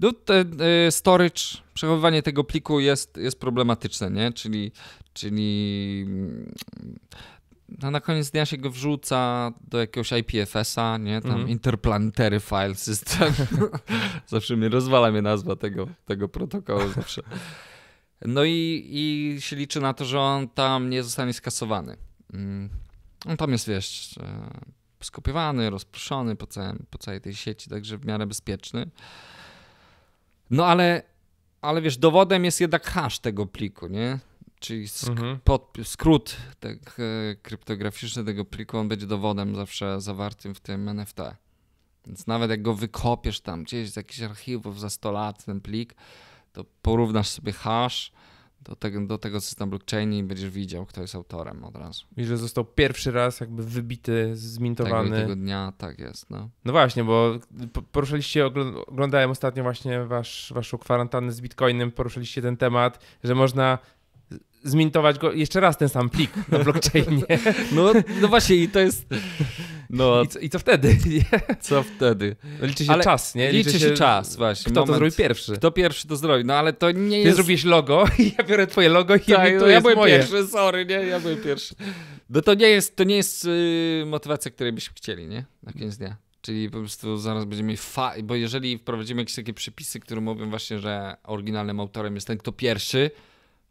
No, ten y, storage, przechowywanie tego pliku jest, jest problematyczne, nie? Czyli, czyli mm, no na koniec dnia się go wrzuca do jakiegoś IPFS-a, nie? Tam mm -hmm. Interplanetary File System. zawsze mnie rozwala mnie nazwa tego, tego protokołu zawsze. No i, i się liczy na to, że on tam nie zostanie skasowany. Mm. On tam jest, wiesz, e, skopiowany, rozproszony po, całym, po całej tej sieci, także w miarę bezpieczny. No ale, ale wiesz, dowodem jest jednak hash tego pliku, nie? Czyli sk mhm. pod, skrót tak, e, kryptograficzny tego pliku, on będzie dowodem zawsze zawartym w tym NFT. Więc nawet jak go wykopiesz tam gdzieś z jakichś archiwów za 100 lat, ten plik, to porównasz sobie hash do tego, do tego co jest i będziesz widział, kto jest autorem od razu. I że został pierwszy raz jakby wybity, zmintowany. Tego, tego dnia, tak jest, no. No właśnie, bo poruszaliście, oglądałem ostatnio właśnie wasz, waszą kwarantannę z Bitcoinem, poruszaliście ten temat, że można zmintować go jeszcze raz ten sam plik na blockchainie. No, no właśnie i to jest... No, I, co, i co wtedy? Co wtedy? No, liczy się ale czas, nie? Liczy, liczy się, się, czas, właśnie. Kto moment. to zrobi pierwszy? Kto pierwszy to zrobi, no ale to nie jest... Ty zrobisz logo i ja biorę twoje logo i tak, ja, to no, ja byłem moje. pierwszy, sorry, nie? Ja byłem pierwszy. No to nie jest, to nie jest yy, motywacja, której byśmy chcieli, nie? Na koniec dnia. Czyli po prostu zaraz będziemy mieli fa... Bo jeżeli wprowadzimy jakieś takie przepisy, które mówią właśnie, że oryginalnym autorem jest ten, kto pierwszy,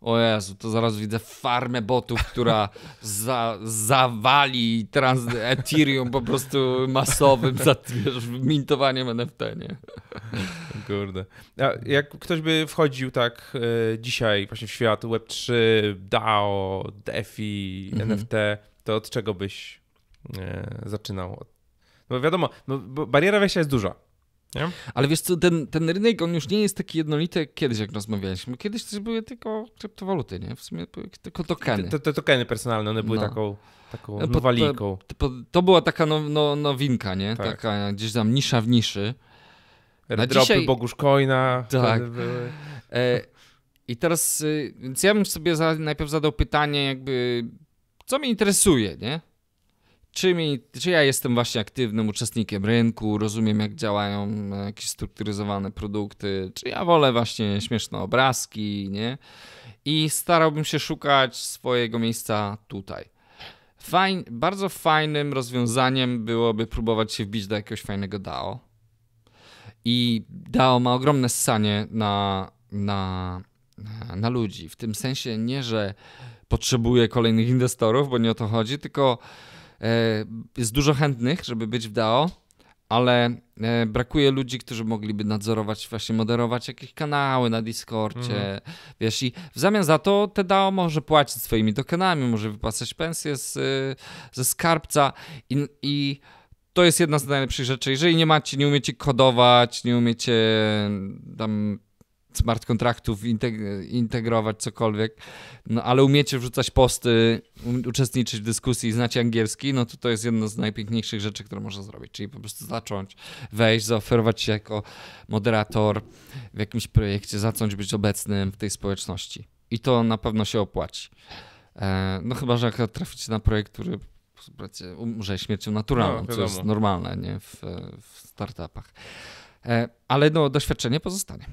o Jezu, to zaraz widzę farmę botów, która za, zawali trans Ethereum po prostu masowym mintowaniem NFT, nie? Kurde. A jak ktoś by wchodził tak e, dzisiaj właśnie w świat Web3, DAO, DeFi, mhm. NFT, to od czego byś e, zaczynał? No wiadomo, no, bariera wejścia jest duża. Nie? Ale wiesz co, ten, ten rynek, on już nie jest taki jednolity jak kiedyś, jak rozmawialiśmy. Kiedyś też były tylko kryptowaluty, nie? W sumie tylko tokeny. Te, te tokeny personalne, one były no. taką, taką no, nowaliką. To, to, była taka no no nowinka, nie? Tak. Taka gdzieś tam nisza w niszy. Airdropy dzisiaj... Bogusz Coina. Tak. Były. E, I teraz, y, więc ja bym sobie za, najpierw zadał pytanie jakby, co mnie interesuje, nie? mi, czy ja jestem właśnie aktywnym uczestnikiem rynku, rozumiem jak działają e, jakieś strukturyzowane produkty, czy ja wolę właśnie śmieszne obrazki, nie? I starałbym się szukać swojego miejsca tutaj. Fajn, bardzo fajnym rozwiązaniem byłoby próbować się wbić do jakiegoś fajnego DAO. I DAO ma ogromne ssanie na, na, e, na ludzi. W tym sensie nie, że potrzebuje kolejnych inwestorów, bo nie o to chodzi, tylko E, jest dużo chętnych, żeby być w DAO, ale e, brakuje ludzi, którzy mogliby nadzorować, właśnie moderować jakieś kanały na Discordzie, mhm. wiesz, i w zamian za to te DAO może płacić swoimi tokenami, może wypłacać pensję z, e, ze skarbca i, i to jest jedna z najlepszych rzeczy. Jeżeli nie macie, nie umiecie kodować, nie umiecie tam smart kontraktów, integrować cokolwiek, no ale umiecie wrzucać posty, um, uczestniczyć w dyskusji i znacie angielski, no to to jest jedno z najpiękniejszych rzeczy, które można zrobić, czyli po prostu zacząć wejść, zaoferować się jako moderator w jakimś projekcie, zacząć być obecnym w tej społeczności. I to na pewno się opłaci. E, no chyba, że akurat traficie na projekt, który umrze śmiercią naturalną, no, co jest normalne nie? W, w startupach. E, ale no, doświadczenie pozostanie.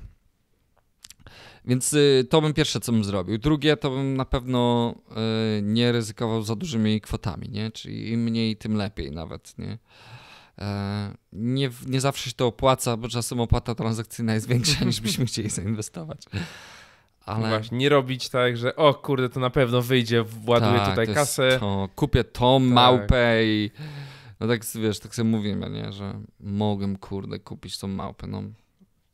Więc y, to bym pierwsze, co bym zrobił. Drugie, to bym na pewno y, nie ryzykował za dużymi kwotami, nie? Czyli im mniej, tym lepiej nawet, nie? E, nie, nie zawsze się to opłaca, bo czasem opłata transakcyjna jest większa niż byśmy chcieli zainwestować. Ale... No właśnie, nie robić tak, że o kurde, to na pewno wyjdzie, właduję tak, tutaj to kasę. To, kupię tą tak. małpę i no tak wiesz, tak sobie mówimy, nie, że mogłem kurde kupić tą małpę, no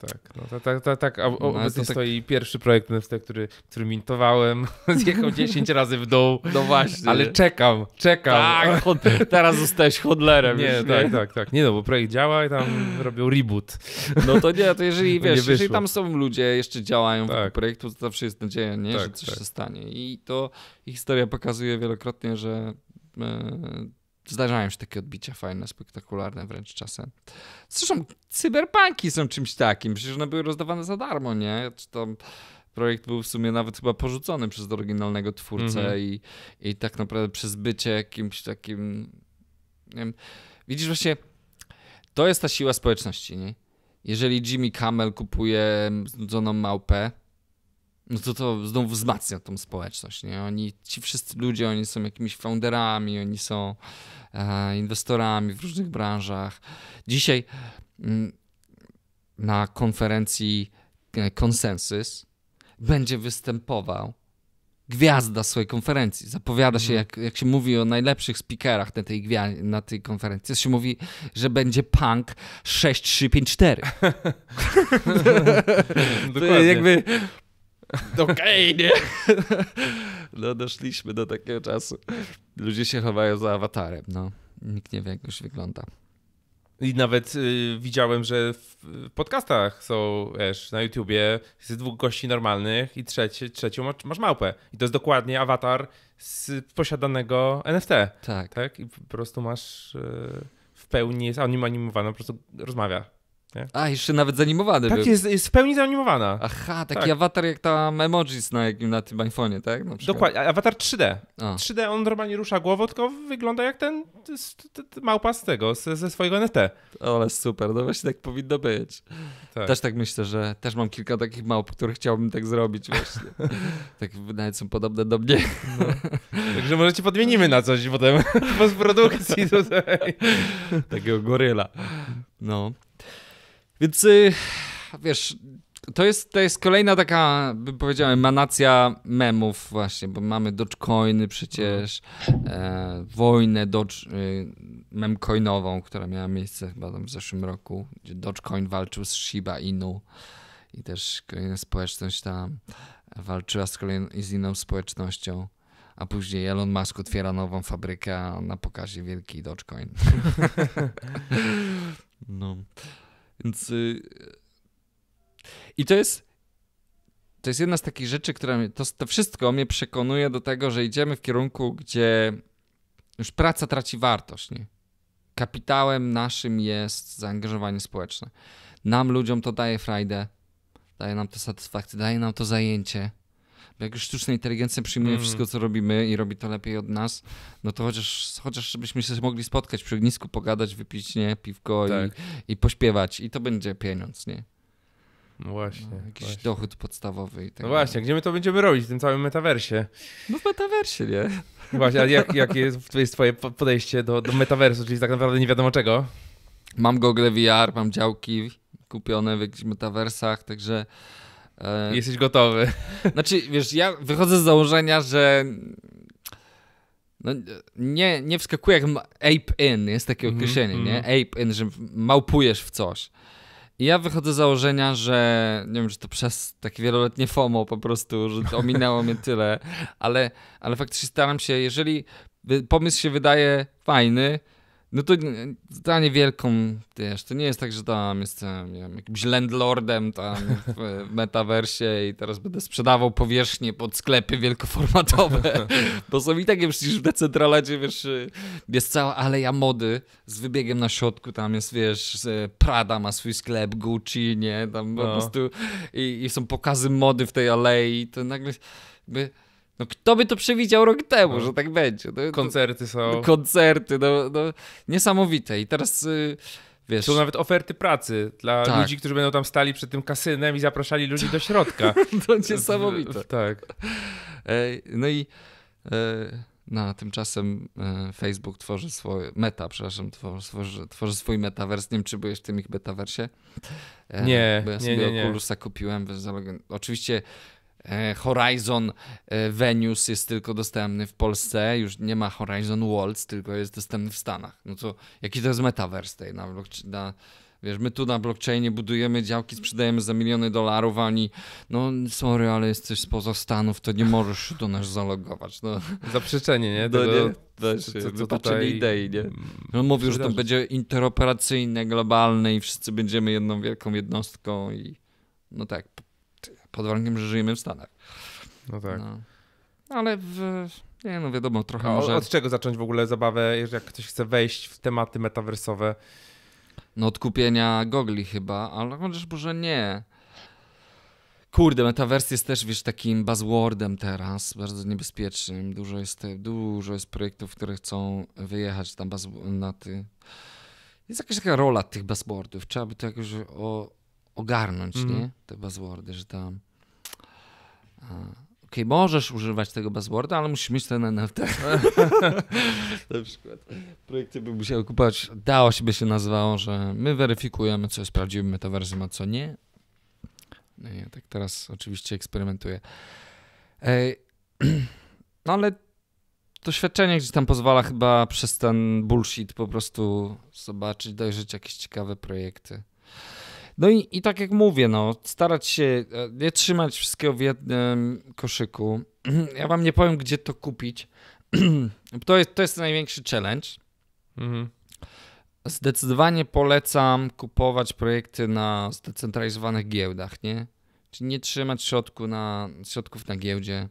tak. No, tak, tak, tak, tak. A no, tak- stoi tak... pierwszy projekt NFT, który, który mintowałem. Zjechał 10 razy w dół. No właśnie. Ale czekam, czekam. Tak, hod... teraz zostałeś hodlerem. Nie, już, tak, nie, tak, tak, tak. Nie no, bo projekt działa i tam robią reboot. No to nie, to jeżeli wiesz, jeżeli tam są ludzie, jeszcze działają tak. w projektu, to zawsze jest nadzieja, nie? że tak, coś się stanie. I to historia pokazuje wielokrotnie, że e, zdarzają się takie odbicia fajne, spektakularne wręcz czasem. Zresztą cyberpunki są czymś takim, przecież one były rozdawane za darmo, nie? Czy to projekt był w sumie nawet chyba porzucony przez oryginalnego twórcę mm -hmm. i, i tak naprawdę przez bycie jakimś takim... Nie wiem. Widzisz właśnie, to jest ta siła społeczności, nie? Jeżeli Jimmy Camel kupuje znudzoną małpę, no to to znowu wzmacnia tą społeczność. Nie? Oni, ci wszyscy ludzie, oni są jakimiś founderami, oni są e, inwestorami w różnych branżach. Dzisiaj m, mm, na konferencji e, consensus będzie występował gwiazda swojej konferencji. Zapowiada się, mhm. jak, jak się mówi o najlepszych speakerach na tej, na tej konferencji, to się mówi, że będzie punk 6354. to jakby Okej, okay, nie? No, doszliśmy do takiego czasu. Ludzie się chowają za awatarem, no. Nikt nie wie, jak już wygląda. I nawet y, widziałem, że w podcastach są, wiesz, na YouTubie jest dwóch gości normalnych i trzeci, trzecią masz, masz małpę. I to jest dokładnie awatar z posiadanego NFT. Tak. tak? I po prostu masz y, w pełni, jest anonimowana, po prostu rozmawia. Nie? A, jeszcze nawet zanimowany Tak, był. jest, jest w pełni zanimowana. Aha, taki tak. awatar jak tam emojis na, jakim, na tym iPhone'ie, tak? Na Dokładnie, awatar 3D. A. 3D, on normalnie rusza głową, tylko wygląda jak ten, ten małpa z tego, ze, ze swojego NFT. Ale super, no właśnie tak powinno być. Tak. Też tak myślę, że też mam kilka takich małp, które chciałbym tak zrobić właśnie. tak nawet są podobne do mnie. No. Także może cię podmienimy na coś potem po produkcji tutaj. Takiego goryla. No. Więc y, wiesz, to jest, to jest kolejna taka, bym powiedział, emanacja memów właśnie, bo mamy Dogecoiny przecież, e, wojnę Doge, e, memcoinową, która miała miejsce chyba w zeszłym roku, gdzie Dogecoin walczył z Shiba Inu i też kolejna społeczność tam walczyła z, kolejną, z inną społecznością. A później Elon Musk otwiera nową fabrykę, a na pokazie wielki Dogecoin. no. Więc. Y, I to jest. To jest jedna z takich rzeczy, która mnie, to, to wszystko mnie przekonuje do tego, że idziemy w kierunku, gdzie już praca traci wartość. Nie? Kapitałem naszym jest zaangażowanie społeczne. Nam ludziom to daje frajdę, daje nam to satysfakcję, daje nam to zajęcie jak już sztuczna inteligencja przyjmuje mm. wszystko, co robimy i robi to lepiej od nas, no to chociaż, chociaż żebyśmy się mogli spotkać przy ognisku, pogadać, wypić nie, piwko tak. i, i pośpiewać. I to będzie pieniądz, nie? No właśnie. No, jakiś właśnie. dochód podstawowy i tak. No właśnie, gdzie my to będziemy robić w tym całym metaversie? No w metaversie, nie? No właśnie, a jak, jakie jest, jest twoje podejście do, do metaversu, czyli tak naprawdę nie wiadomo czego? Mam gogle VR, mam działki kupione w jakichś metaversach, także E, Jesteś gotowy. Znaczy, wiesz, ja wychodzę z założenia, że no, nie, nie wskakuje jak ape in, jest takie mhm, określenie, mm, nie? Mhm. Ape in, że małpujesz w coś. I ja wychodzę z założenia, że nie wiem, czy to przez takie wieloletnie FOMO po prostu, że ominęło mnie tyle, ale, ale faktycznie staram się, jeżeli pomysł się wydaje fajny, no to za niewielką, wiesz, to nie jest tak, że tam jestem nie wiem, jakimś landlordem tam w metaversie i teraz będę sprzedawał powierzchnie pod sklepy wielkoformatowe, bo są i takie przecież w Decentraladzie, wiesz, jest cała aleja mody z wybiegiem na środku, tam jest, wiesz, Prada ma swój sklep, Gucci, nie, tam no. po prostu i, i, są pokazy mody w tej alei, to nagle... By, no kto by to przewidział rok temu, no. że tak będzie? No, koncerty są. No, koncerty, no, no niesamowite. I teraz... Y, wiesz. Są nawet oferty pracy dla tak. ludzi, którzy będą tam stali przed tym kasynem i zapraszali ludzi do środka. to niesamowite. tak. No i e, no, tymczasem e, Facebook tworzy swoje, meta, przepraszam, tworzy, tworzy swój metavers. Nie wiem, czy byłeś w tym ich metaversie. E, nie, Bo ja sobie nie, nie. Oculusa kupiłem. Oczywiście E, Horizon e, Venus jest tylko dostępny w Polsce, już nie ma Horizon Worlds, tylko jest dostępny w Stanach. No to jaki to jest metaverse tej na, na Wiesz, my tu na blockchainie budujemy działki, sprzedajemy za miliony dolarów, ani no sorry, ale jesteś spoza Stanów, to nie możesz do nas zalogować. No. Zaprzeczenie, nie? do no nie. Też, co, idei, nie? Mm, On no mówił, że to będzie interoperacyjne, globalne i wszyscy będziemy jedną wielką jednostką i no tak, pod warunkiem, że żyjemy w Stanach. No tak. No. no ale w, nie no wiadomo, trochę A może... Od czego zacząć w ogóle zabawę, jak ktoś chce wejść w tematy metaversowe? No od kupienia gogli chyba, ale chociaż może nie. Kurde, metavers jest też, wiesz, takim buzzwordem teraz, bardzo niebezpiecznym. Dużo jest, dużo jest projektów, które chcą wyjechać tam na ty. Jest jakaś taka rola tych buzzwordów. Trzeba by to jakoś o, ogarnąć, mm. nie? Mhm. Te buzzwordy, że tam OK, możesz używać tego buzzworda, ale musisz mieć ten NFT. Na przykład projekty by musiały kupować. Dało się by się nazywało, że my weryfikujemy, co jest prawdziwym metaversum, a co nie. No ja tak teraz oczywiście eksperymentuję. Ej, no ale doświadczenie gdzieś tam pozwala chyba przez ten bullshit po prostu zobaczyć, dojrzeć jakieś ciekawe projekty. No i, i tak jak mówię, no, starać się e, nie trzymać wszystkiego w jednym koszyku. Ja wam nie powiem, gdzie to kupić. To jest, to jest największy challenge. Mhm. Zdecydowanie polecam kupować projekty na zdecentralizowanych giełdach, nie? Czyli nie trzymać środku na, środków na giełdzie.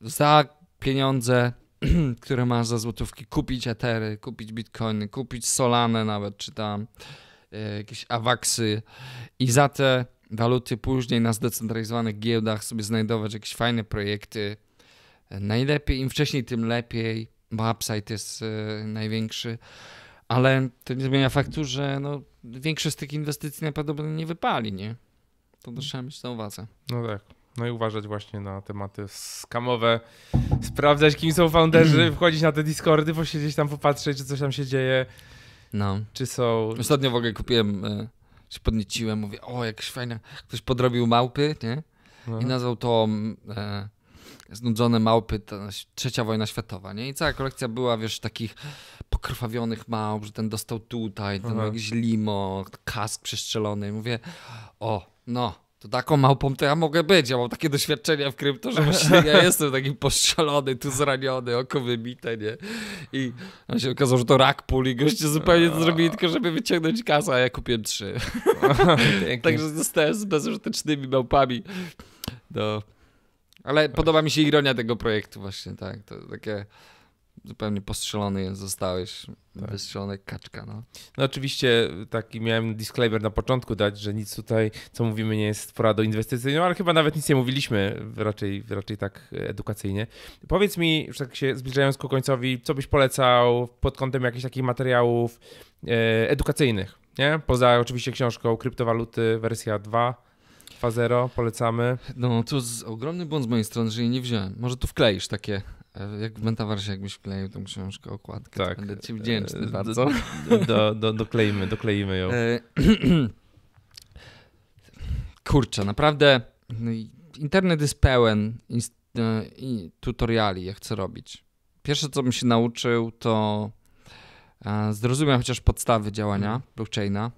Za pieniądze, które masz za złotówki, kupić etery, kupić Bitcoiny, kupić Solanę nawet, czy tam E, jakieś awaksy i za te waluty później na zdecentralizowanych giełdach sobie znajdować jakieś fajne projekty. E, najlepiej, im wcześniej, tym lepiej, bo upside jest e, największy, ale to nie zmienia faktu, że no, większość z tych inwestycji najprawdopodobniej nie wypali, nie? To też trzeba mieć na uwadze. No tak. No i uważać właśnie na tematy skamowe, sprawdzać kim są founderzy, wchodzić na te Discordy, posiedzieć tam, popatrzeć, czy coś tam się dzieje. No. Czy są... Ostatnio w ogóle kupiłem, e, się podnieciłem, mówię, o, jak fajnie, ktoś podrobił małpy, nie? I nazwał to e, Znudzone małpy, ta, trzecia wojna światowa, nie? I cała kolekcja była, wiesz, takich pokrwawionych małp, że ten dostał tutaj, ten Aha. jakiś limo, kask przestrzelony. I mówię, o, no, to taką małpą to ja mogę być. Ja mam takie doświadczenia w krypto, że właśnie ja jestem taki postrzelony, tu zraniony, oko wybite, nie? I on się okazało, że to rak pól i goście zupełnie to zrobili tylko, żeby wyciągnąć kasę, a ja kupiłem trzy. Także zostałem z bezużytecznymi małpami. No. Ale podoba mi się ironia tego projektu właśnie, tak. To takie zupełnie postrzelony zostałeś, tak. wystrzelony kaczka. No. no oczywiście taki miałem disclaimer na początku dać, że nic tutaj, co mówimy, nie jest poradą inwestycyjną, no, ale chyba nawet nic nie mówiliśmy, raczej, raczej tak e, edukacyjnie. Powiedz mi, już tak się zbliżając ku końcowi, co byś polecał pod kątem jakichś takich materiałów e, edukacyjnych, nie? Poza oczywiście książką Kryptowaluty wersja 2. 2.0, polecamy. No, to jest ogromny błąd z mojej strony, że jej nie wziąłem. Może tu wkleisz takie E, jak w metaversie jakbyś kleił tą książkę, okładkę, tak. będę ci wdzięczny e, bardzo. Do, do, dokleimy, dokleimy ją. E, kurczę, naprawdę no internet jest pełen tutoriali, jak co robić. Pierwsze, co bym się nauczył, to zrozumiał chociaż podstawy działania mhm. blockchaina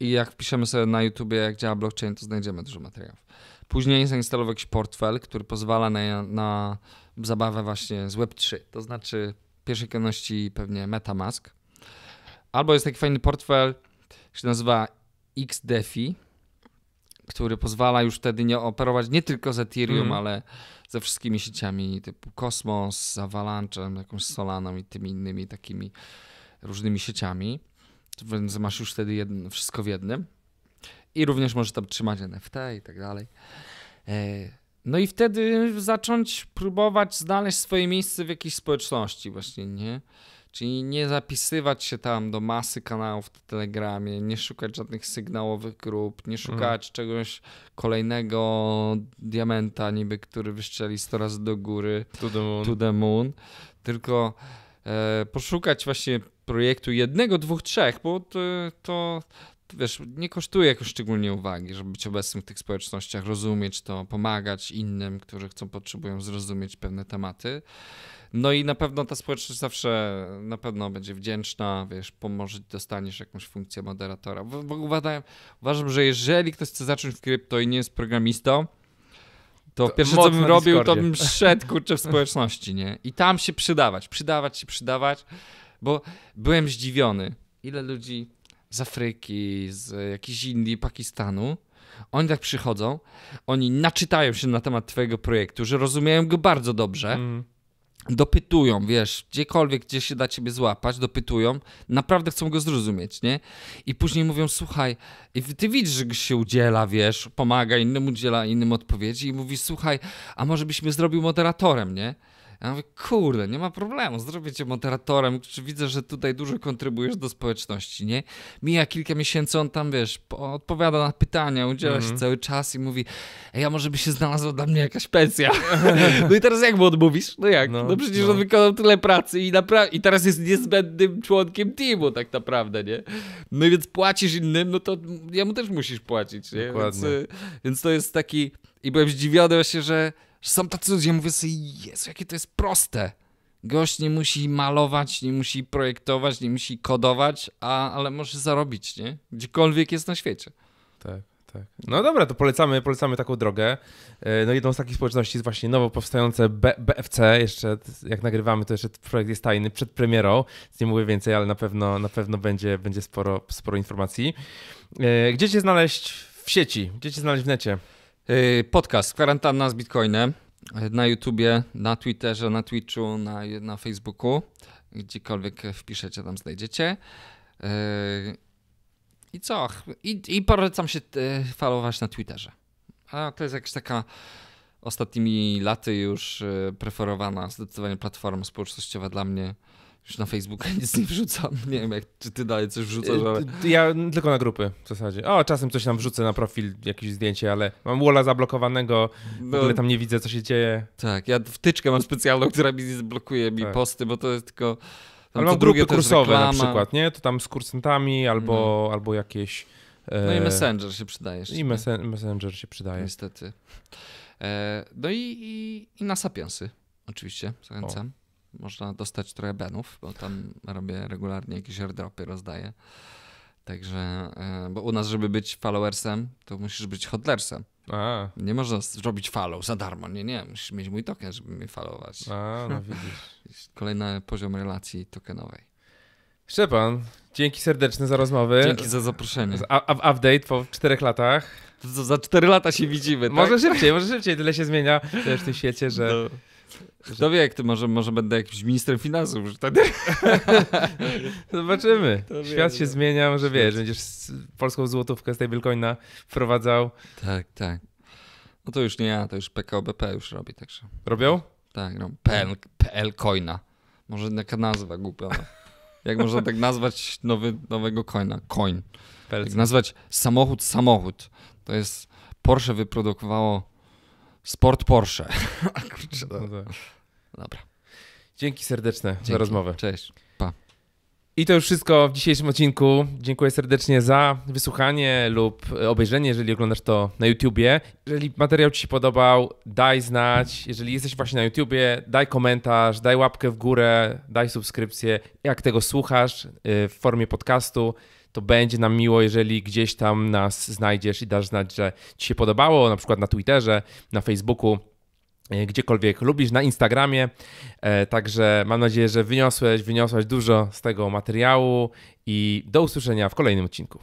i jak piszemy sobie na YouTubie, jak działa blockchain, to znajdziemy dużo materiałów. Później zainstalował jakiś portfel, który pozwala na, na zabawę właśnie z Web3, to znaczy w pierwszej kolejności pewnie MetaMask. Albo jest taki fajny portfel, który się nazywa XDefi, który pozwala już wtedy nie operować nie tylko z Ethereum, mm. ale ze wszystkimi sieciami typu Kosmos, Avalanche, jakąś Solaną i tymi innymi takimi różnymi sieciami. Więc masz już wtedy jedno, wszystko w jednym. I również możesz tam trzymać NFT i tak dalej. E, no i wtedy zacząć próbować znaleźć swoje miejsce w jakiejś społeczności, właśnie, nie? Czyli nie zapisywać się tam do masy kanałów w Telegramie, nie szukać żadnych sygnałowych grup, nie mhm. szukać mm. czegoś kolejnego diamenta, niby który wyszczeli 100 razy do góry. To the moon. To the moon. Tylko e, poszukać właśnie projektu jednego, dwóch, trzech, bo to, to, wiesz, nie kosztuje jakoś szczególnie uwagi, żeby być obecnym w tych społecznościach, rozumieć to, pomagać innym, którzy chcą, potrzebują zrozumieć pewne tematy. No i na pewno ta społeczność zawsze na pewno będzie wdzięczna, wiesz, pomoże, dostaniesz jakąś funkcję moderatora. Bo, bo uważam, uważam, że jeżeli ktoś chce zacząć w krypto i nie jest programistą, to, to pierwsze co bym robił, to bym szedł kurczę w społeczności, nie? I tam się przydawać, przydawać się, przydawać, bo byłem zdziwiony, ile ludzi z Afryki, z jakichś Indii, Pakistanu. Oni tak przychodzą, oni naczytają się na temat twojego projektu, że rozumieją go bardzo dobrze. Mm. Dopytują, wiesz, gdziekolwiek, gdzie się da ciebie złapać, dopytują, naprawdę chcą go zrozumieć, nie? I później mówią, słuchaj, i ty widzisz, że się udziela, wiesz, pomaga innym, udziela innym odpowiedzi i mówi, słuchaj, a może byśmy zrobił moderatorem, nie? A ja mówię, kurde, nie ma problemu, zrobię cię moderatorem, czy widzę, że tutaj dużo kontrybujesz do społeczności, nie? Mija kilka miesięcy, on tam, wiesz, odpowiada na pytania, udziela mm -hmm. się mhm. cały czas i mówi, ja może by się znalazła dla mnie jakaś pensja. no i teraz jak mu odmówisz? No jak? No, no przecież no. on wykonał tyle pracy i, i teraz jest niezbędnym członkiem teamu tak naprawdę, nie? No i więc płacisz innym, no to jemu też musisz płacić, nie? Dokładnie. Więc, y, więc to jest taki... I byłem zdziwiony właśnie, że że są tacy ludzie, mówię sobie, Jezu, jakie to jest proste. Gość nie musi malować, nie musi projektować, nie musi kodować, a, ale może zarobić, nie? Gdziekolwiek jest na świecie. Tak. Tak. No dobra, to polecamy, polecamy taką drogę. E, no jedną z takich społeczności jest właśnie nowo powstające B BFC. Jeszcze jak nagrywamy, to jeszcze projekt jest tajny przed premierą. Nie mówię więcej, ale na pewno, na pewno będzie, będzie sporo, sporo informacji. E, gdzie cię znaleźć w sieci? Gdzie cię znaleźć w necie? Y, podcast Kwarantanna z Bitcoinem y, na YouTubie, na Twitterze, na Twitchu, na, na Facebooku. Gdziekolwiek wpiszecie, tam znajdziecie. Y, I co? I, i polecam się falować na Twitterze. A to jest jakaś taka ostatnimi laty już preferowana zdecydowanie platforma społecznościowa dla mnie. Już na Facebooka nic nie wrzucam. Nie wiem, jak, czy ty dalej coś wrzucasz, y, ale... Ja tylko na grupy w zasadzie. O, czasem coś tam wrzucę na profil, jakieś zdjęcie, ale mam walla zablokowanego, no, w ogóle tam nie widzę, co się dzieje. Tak, ja wtyczkę mam specjalną, która mi blokuje mi tak. posty, bo to jest tylko... ale mam grupy kursowe na przykład, nie? To tam z kursantami albo, no. albo jakieś... E... No i e, Messenger się przydaje. I messen Messenger się przydaje. Niestety. E, no i, i, i na Sapiensy oczywiście, zachęcam. O można dostać trochę benów, bo tam robię regularnie jakieś airdropy, rozdaję. Także, e, bo u nas, żeby być followersem, to musisz być hodlersem. A. Nie można zrobić follow za darmo, nie, nie, musisz mieć mój token, żeby mnie followować. A, no widzisz. Kolejny poziom relacji tokenowej. Szczepan, dzięki serdeczne za rozmowę. Dzięki za zaproszenie. A, a update po czterech latach. To, to za cztery lata się widzimy, tak? Może szybciej, może szybciej, tyle się zmienia w tym świecie, że... No. Kto wie, jak ty może, może będę jakimś ministrem finansów już wtedy. Zobaczymy. To Świat się no. zmienia, może wiesz, będziesz polską złotówkę stablecoina wprowadzał. Tak, tak. No to już nie ja, to już PKBP już robi, także. Robią? Tak, no, PL, PL coina. Może jaka nazwa głupia. No. Jak można tak nazwać nowy, nowego coina? Coin. Jak nazwać samochód samochód. To jest Porsche wyprodukowało Sport Porsche. no tak. Dobra. Dzięki serdeczne Dzięki. za rozmowę. Cześć. Pa. I to już wszystko w dzisiejszym odcinku. Dziękuję serdecznie za wysłuchanie lub obejrzenie, jeżeli oglądasz to na YouTubie. Jeżeli materiał Ci się podobał, daj znać. Jeżeli jesteś właśnie na YouTubie, daj komentarz, daj łapkę w górę, daj subskrypcję, jak tego słuchasz y, w formie podcastu to będzie nam miło, jeżeli gdzieś tam nas znajdziesz i dasz znać, że Ci się podobało, na przykład na Twitterze, na Facebooku e, gdziekolwiek lubisz, na Instagramie. E, także mam nadzieję, że wyniosłeś, wyniosłaś dużo z tego materiału i do usłyszenia w kolejnym odcinku.